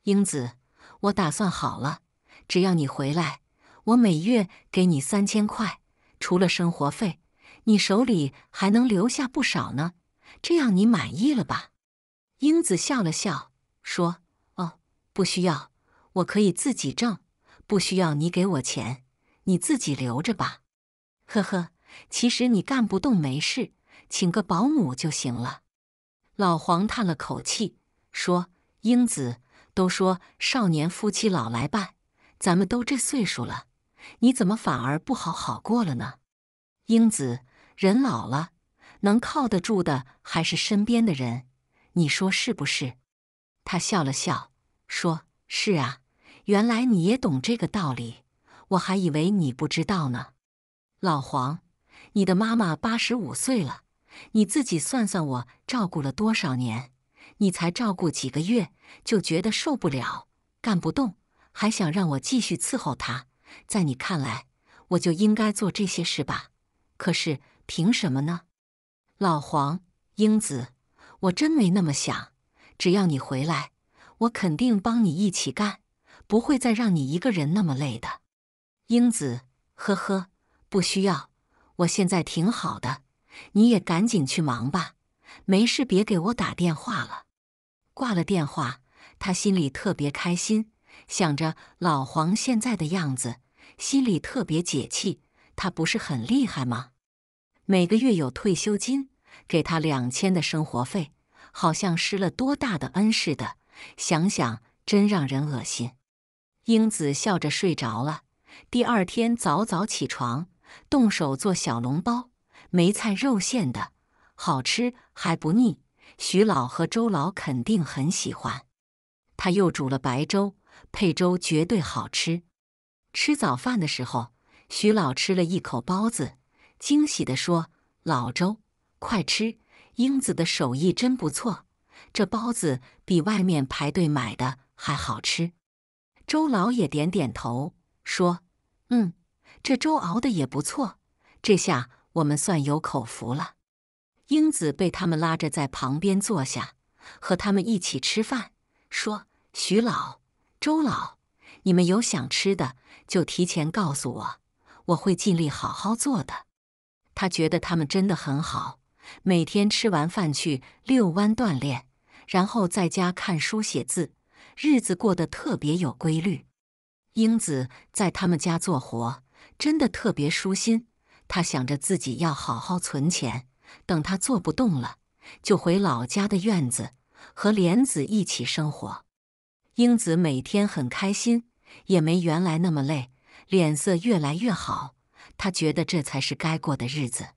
英子。我打算好了，只要你回来，我每月给你三千块，除了生活费，你手里还能留下不少呢。这样你满意了吧？英子笑了笑说：“哦，不需要，我可以自己挣，不需要你给我钱，你自己留着吧。”呵呵，其实你干不动没事，请个保姆就行了。老黄叹了口气，说：“英子，都说少年夫妻老来伴，咱们都这岁数了，你怎么反而不好好过了呢？”英子，人老了，能靠得住的还是身边的人，你说是不是？”他笑了笑，说：“是啊，原来你也懂这个道理，我还以为你不知道呢。”老黄，你的妈妈八十五岁了。你自己算算，我照顾了多少年，你才照顾几个月，就觉得受不了，干不动，还想让我继续伺候他。在你看来，我就应该做这些事吧？可是凭什么呢？老黄，英子，我真没那么想。只要你回来，我肯定帮你一起干，不会再让你一个人那么累的。英子，呵呵，不需要，我现在挺好的。你也赶紧去忙吧，没事别给我打电话了。挂了电话，他心里特别开心，想着老黄现在的样子，心里特别解气。他不是很厉害吗？每个月有退休金，给他两千的生活费，好像施了多大的恩似的。想想真让人恶心。英子笑着睡着了。第二天早早起床，动手做小笼包。梅菜肉馅的，好吃还不腻。徐老和周老肯定很喜欢。他又煮了白粥，配粥绝对好吃。吃早饭的时候，徐老吃了一口包子，惊喜的说：“老周，快吃，英子的手艺真不错，这包子比外面排队买的还好吃。”周老也点点头，说：“嗯，这粥熬的也不错，这下。”我们算有口福了。英子被他们拉着在旁边坐下，和他们一起吃饭，说：“徐老、周老，你们有想吃的就提前告诉我，我会尽力好好做的。”他觉得他们真的很好，每天吃完饭去遛弯锻炼，然后在家看书写字，日子过得特别有规律。英子在他们家做活，真的特别舒心。他想着自己要好好存钱，等他做不动了，就回老家的院子和莲子一起生活。英子每天很开心，也没原来那么累，脸色越来越好。她觉得这才是该过的日子。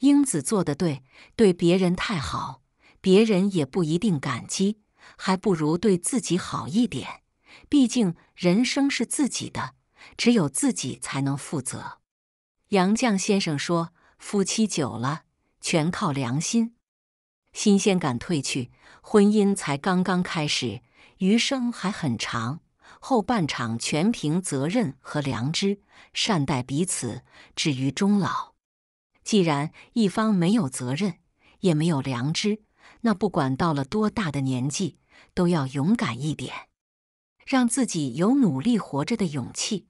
英子做的对，对别人太好，别人也不一定感激，还不如对自己好一点。毕竟人生是自己的，只有自己才能负责。杨绛先生说：“夫妻久了，全靠良心。新鲜感褪去，婚姻才刚刚开始，余生还很长。后半场全凭责任和良知，善待彼此，至于终老。既然一方没有责任，也没有良知，那不管到了多大的年纪，都要勇敢一点，让自己有努力活着的勇气。”